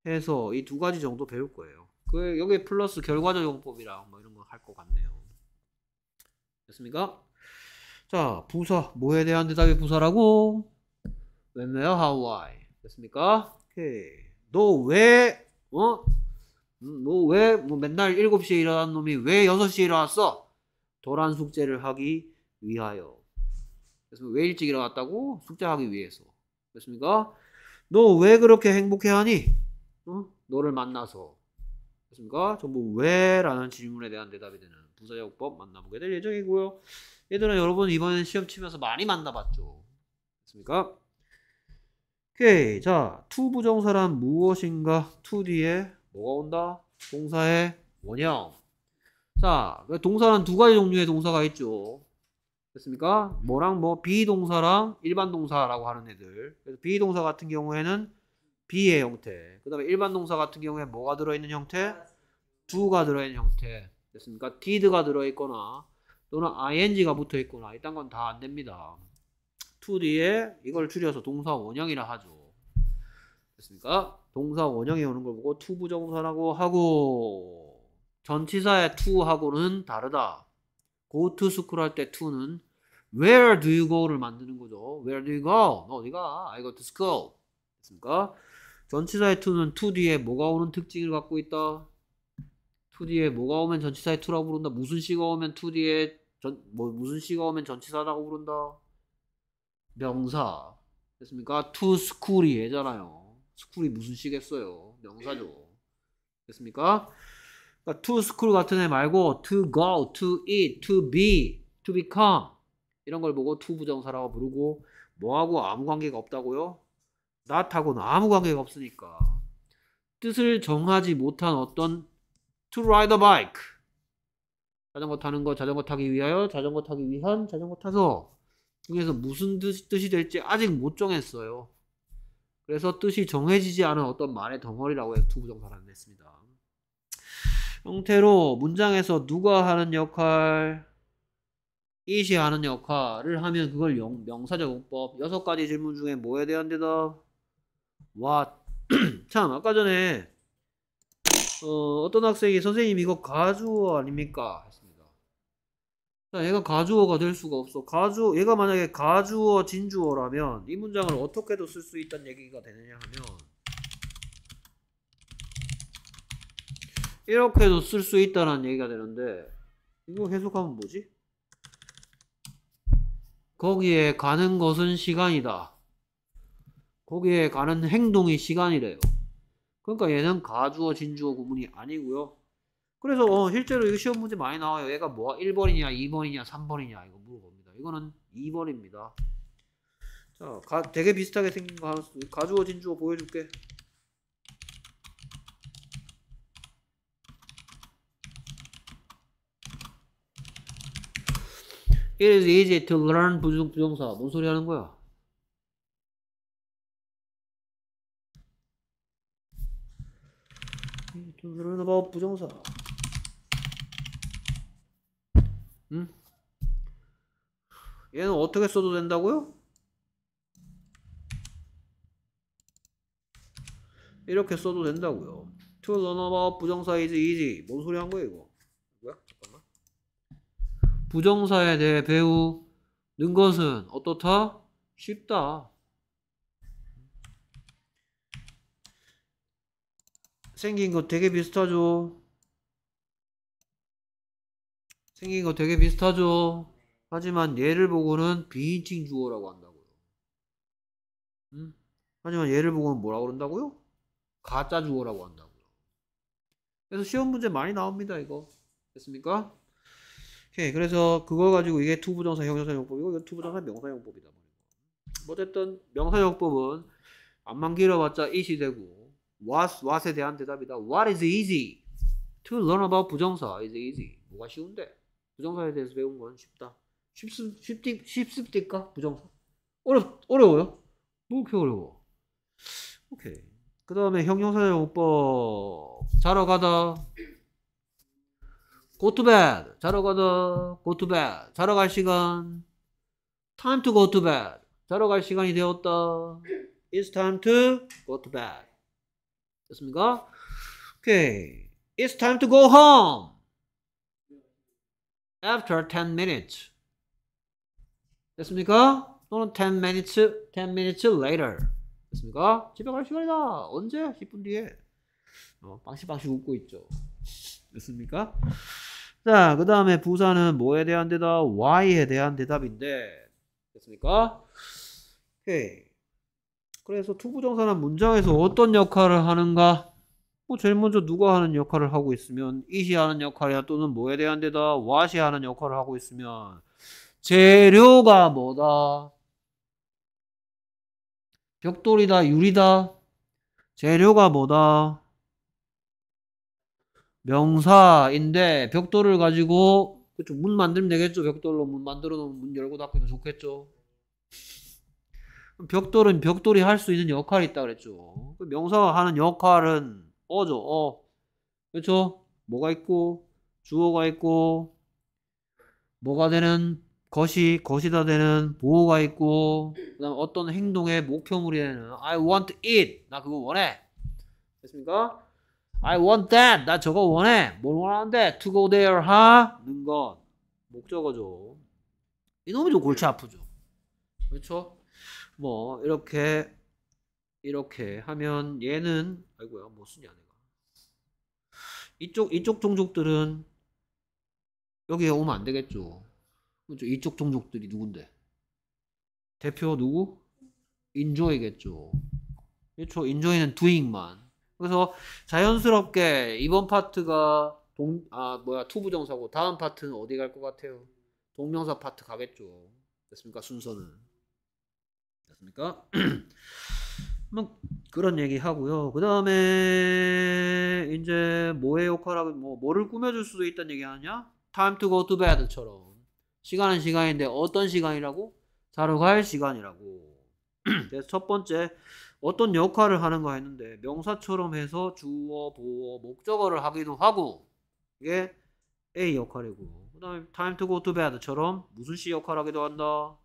해서 이 두 가지 정도 배울 거예요 그 여기 플러스 결과적용법이랑 뭐 이런 거 할 것 같네요 됐습니까? 자 부사 뭐에 대한 대답이 부사라고 When, where, how, why 됐습니까? 오케이 너왜 어? 뭐왜뭐 음, 뭐 맨날 7시에 일어난 놈이 왜 6시에 일어났어? 도란 숙제를 하기 위하여. 그래서 왜 일찍 일어났다고? 숙제하기 위해서. 그렇습니까? 너 왜 그렇게 행복해하니? 어? 너를 만나서. 그렇습니까? 전부 왜라는 질문에 대한 대답이 되는 부사제법 만나보게 될 예정이고요. 얘들아 여러분 이번에 시험 치면서 많이 만나봤죠. 그렇습니까? 오케이 자 투부정사란 무엇인가? 투 뒤에 뭐가 온다? 동사의 원형. 자, 동사는 두 가지 종류의 동사가 있죠. 됐습니까? 뭐랑 뭐 비동사랑 일반 동사라고 하는 애들. 그래서 비동사 같은 경우에는 비의 형태. 그다음에 일반 동사 같은 경우에 뭐가 들어 있는 형태? 두가 들어 있는 형태. 됐습니까? did가 들어 있거나 또는 ing가 붙어 있거나 이딴 건 다 안 됩니다. to 뒤에 이걸 줄여서 동사 원형이라 하죠. 됐습니까? 동사 원형이 오는 걸 보고 투부 정사라고 하고 전치사의 투하고는 다르다. go to school 할 때투는 where do you go를 만드는 거죠. where do you go? 너 어디가? I go to school. 됐습니까? 전치사의 투는투 뒤에 뭐가 오는 특징을 갖고 있다. 투 뒤에 뭐가 오면 전치사의 투라고 부른다. 무슨 시가 오면 투 뒤에 전, 뭐 무슨 시가 오면 전치사라고 부른다. 명사. 됐습니까? to school이 얘잖아요. 스쿨이 무슨 시겠어요? 명사죠. 네. 됐습니까? 그러니까 to school 같은 애 말고 to go, to eat, to be, to become 이런 걸 보고 to 부정사라고 부르고 뭐하고 아무 관계가 없다고요? not하고는 아무 관계가 없으니까 뜻을 정하지 못한 어떤 to ride a bike 자전거 타는 거 자전거 타기 위하여 자전거 타기 위한 자전거 타서 그 중에서 무슨 뜻, 뜻이 될지 아직 못 정했어요. 그래서 뜻이 정해지지 않은 어떤 말의 덩어리라고 해서 투부정사를 냈습니다. 형태로 문장에서 누가 하는 역할, 이시 하는 역할을 하면 그걸 영, 명사적 용법 여섯 가지 질문 중에 뭐에 대한 대답? 와, 참 아까 전에 어, 어떤 학생이 선생님 이거 가주 아닙니까? 자, 얘가 가주어가 될 수가 없어. 가주 얘가 만약에 가주어 진주어라면 이 문장을 어떻게도 쓸 수 있다는 얘기가 되느냐 하면 이렇게도 쓸 수 있다는 얘기가 되는데 이거 해석하면 뭐지? 거기에 가는 것은 시간이다. 거기에 가는 행동이 시간이래요. 그러니까 얘는 가주어 진주어 구분이 아니고요. 그래서 어, 실제로 이 시험 문제 많이 나와요. 얘가 뭐 1번이냐, 2번이냐, 3번이냐 이거 물어봅니다. 이거는 2번입니다. 자, 가, 되게 비슷하게 생긴 거 하나 가주어 진주어 보여줄게. It is easy to learn 부정, 부정사. 뭔 소리 하는 거야? to learn about 부정사. 응? 얘는 어떻게 써도 된다고요? 이렇게 써도 된다고요. To learn about 부정사 is easy. 뭔 소리 한 거야 이거? 뭐야? 잠깐만. 부정사에 대해 배우는 것은 어떻다? 쉽다. 생긴 거 되게 비슷하죠. 생긴 거 되게 비슷하죠. 하지만 얘를 보고는 비인칭 주어라고 한다고요. 음? 하지만 얘를 보고는 뭐라고 그런다고요? 가짜 주어라고 한다고요. 그래서 시험 문제 많이 나옵니다, 이거. 됐습니까? 오케이. 그래서 그걸 가지고 이게 투부정사 형용사용법이고 이건 투부정사 명사용법이다. 어쨌든 명사용법은 앞만 길어봤자 이 되고 was, what에 대한 대답이다. What is easy? To learn about 부정사 is easy. 뭐가 쉬운데? 부정사에 대해서 배운 건 쉽다. 쉽습, 쉽디, 쉽습디까 부정사. 어렵, 어려워요? 뭐 그렇게 어려워? 오케이. 그 다음에 형용사용법. 자러 가다. go to bed. 자러 가다. go to bed. 자러 갈 시간. time to go to bed. 자러 갈 시간이 되었다. it's time to go to bed. 됐습니까? 오케이. it's time to go home. after 10 minutes. 됐습니까? 또는 10 minutes, 10 minutes later. 됐습니까? 집에 갈 시간이다. 언제? 10분 뒤에. 어, 빵시빵시 웃고 있죠. 됐습니까? 자, 그 다음에 부사는 뭐에 대한 대답? why에 대한 대답인데. 됐습니까? 오케이. 그래서 투부정사는 문장에서 어떤 역할을 하는가? 뭐 제일 먼저 누가 하는 역할을 하고 있으면 이시 하는 역할이야 또는 뭐에 대한 데다 와시 하는 역할을 하고 있으면 재료가 뭐다? 벽돌이다, 유리다. 재료가 뭐다? 명사인데 벽돌을 가지고 그쵸 문 만들면 되겠죠 벽돌로 문 만들어 놓으면 문 열고 닫기도 좋겠죠 벽돌은 벽돌이 할 수 있는 역할이 있다 그랬죠 그 명사가 하는 역할은 어죠. 어. 그렇죠? 뭐가 있고 주어가 있고 뭐가 되는 것이 것이다 되는 보호가 있고 그다음 어떤 행동의 목표물이 되는 I want it 나 그거 원해 됐습니까? I want that 나 저거 원해 뭘 원하는데 to go there 하는 건 목적어죠 이놈이 좀 골치 아프죠 그렇죠? 뭐 이렇게 이렇게 하면 얘는 아이고야 뭐 쓰냐 이쪽 이쪽 종족들은 여기에 오면 안 되겠죠. 이쪽 종족들이 누군데? 대표 누구? 인조이겠죠. 그렇죠. 인조이는 두 o 만 그래서 자연스럽게 이번 파트가 동, 아, 뭐야, 투부정사고, 다음 파트는 어디 갈 것 같아요? 동명사 파트 가겠죠. 됐습니까? 순서는. 됐습니까? 뭐 그런 얘기 하고요. 그 다음에 이제 뭐의 역할하고 뭐 뭐를 꾸며줄 수도 있다는 얘기 하냐? Time to go to bed처럼 시간은 시간인데 어떤 시간이라고? 자러 갈 시간이라고. 그래서 첫 번째 어떤 역할을 하는가 했는데 명사처럼 해서 주어, 보어, 목적어를 하기도 하고 이게 A 역할이고 그 다음에 time to go to bed처럼 무슨 시 역할하기도 한다.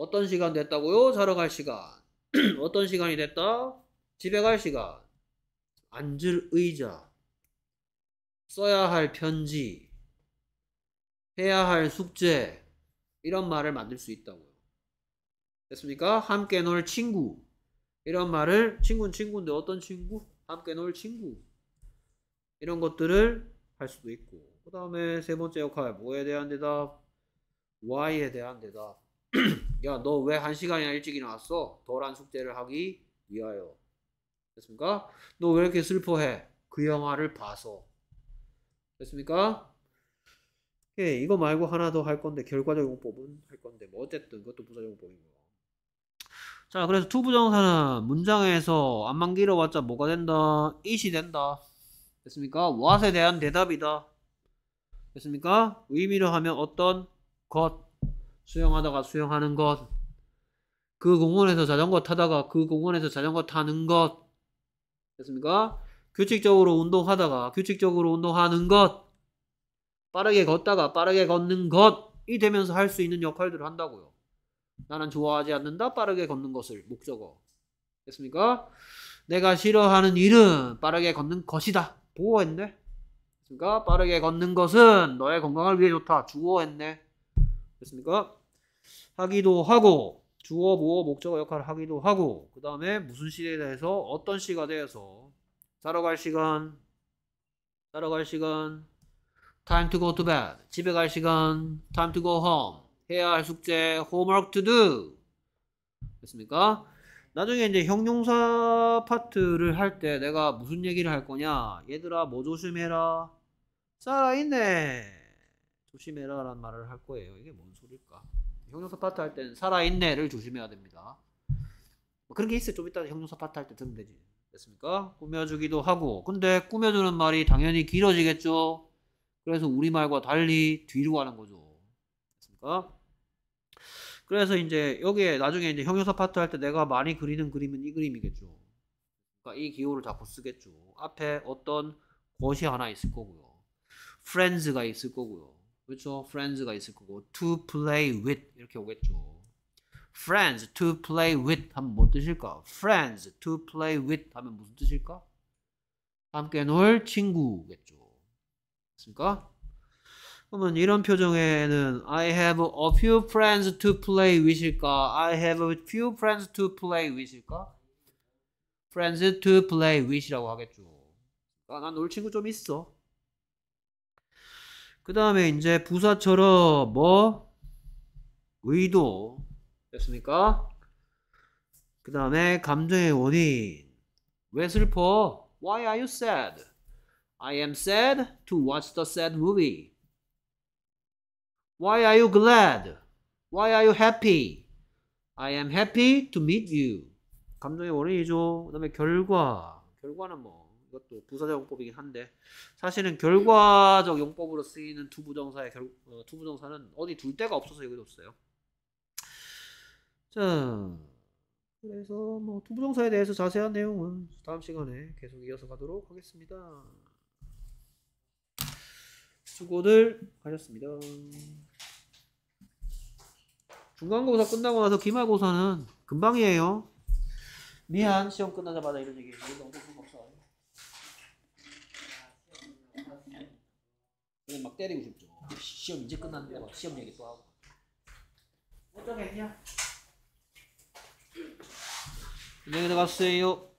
어떤 시간 됐다고요? 자러 갈 시간. 어떤 시간이 됐다? 집에 갈 시간. 앉을 의자. 써야 할 편지. 해야 할 숙제. 이런 말을 만들 수 있다고요. 됐습니까? 함께 놀 친구. 이런 말을 친구는 친구인데 어떤 친구? 함께 놀 친구. 이런 것들을 할 수도 있고. 그 다음에 세 번째 역할. 뭐에 대한 대답? why에 대한 대답. 야, 너 왜 한 시간이나 일찍 일어났어? 덜한 숙제를 하기 위하여. 됐습니까? 너 왜 이렇게 슬퍼해? 그 영화를 봐서. 됐습니까? 예, 이거 말고 하나 더 할 건데 결과적 용법은 할 건데 뭐 어쨌든 그것도 부사 용법이고요. 자, 그래서 투부정사는 문장에서 안만 길어봤자 뭐가 된다? 이시 된다. 됐습니까? what에 대한 대답이다. 됐습니까? 의미로 하면 어떤 것 수영하다가 수영하는 것, 그 공원에서 자전거 타다가 그 공원에서 자전거 타는 것, 됐습니까? 규칙적으로 운동하다가 규칙적으로 운동하는 것, 빠르게 걷다가 빠르게 걷는 것이 되면서 할 수 있는 역할들을 한다고요. 나는 좋아하지 않는다. 빠르게 걷는 것을 목적어. 됐습니까? 내가 싫어하는 일은 빠르게 걷는 것이다. 보호했네. 됐습니까? 빠르게 걷는 것은 너의 건강을 위해 좋다. 주어했네. 됐습니까? 하기도 하고 주어 보어 목적어 역할을 하기도 하고 그 다음에 무슨 시에 대해서 어떤 시가 되어서 자러 갈 시간 자러 갈 시간 time to go to bed 집에 갈 시간 time to go home 해야 할 숙제 homework to do 됐습니까? 나중에 이제 형용사 파트를 할 때 내가 무슨 얘기를 할 거냐 얘들아 뭐 조심해라 살아있네 조심해라 라는 말을 할 거예요 이게 뭔 소릴까 형용사 파트 할 때는 살아있네를 조심해야 됩니다. 뭐 그런 게 있어요. 좀 이따 형용사 파트 할때 들으면 되지. 됐습니까? 꾸며주기도 하고. 근데 꾸며주는 말이 당연히 길어지겠죠? 그래서 우리말과 달리 뒤로 가는 거죠. 됐습니까? 그래서 이제 여기에 나중에 이제 형용사 파트 할 때 내가 많이 그리는 그림은 이 그림이겠죠. 그러니까 이 기호를 자꾸 쓰겠죠. 앞에 어떤 것이 하나 있을 거고요. f r i 가 있을 거고요. 그렇죠? friends가 있을 거고 to play with 이렇게 오겠죠. friends to play with 하면 뭐 뜻일까? friends to play with 하면 무슨 뜻일까? 함께 놀 친구겠죠. 됐습니까? 그러면 이런 표정에는 I have a few friends to play with일까? I have a few friends to play with일까? friends to play with이라고 하겠죠. 아, 난놀 친구 좀 있어. 그 다음에 이제 부사처럼 뭐 의도 됐습니까? 그 다음에 감정의 원인 왜 슬퍼? Why are you sad? I am sad to watch the sad movie. Why are you glad? Why are you happy? I am happy to meet you. 감정의 원인이죠. 그 다음에 결과. 결과는 뭐? 이것도 부사적 용법이긴 한데 사실은 결과적 용법으로 쓰이는 투부정사의 결, 어, 투부정사는 어디 둘 데가 없어서 여기도 없어요. 자 그래서 뭐 투부정사에 대해서 자세한 내용은 다음 시간에 계속 이어서 가도록 하겠습니다. 수고들 하셨습니다. 중간고사 끝나고 나서 기말고사는 금방이에요. 미안 시험 끝나자마자 이런 얘기 너무 없어. 그냥 막 때리고 싶죠. 시험 이제 끝났는데 막 시험 얘기 또 하고. 어쩌겠냐? 안녕히 네, 가세요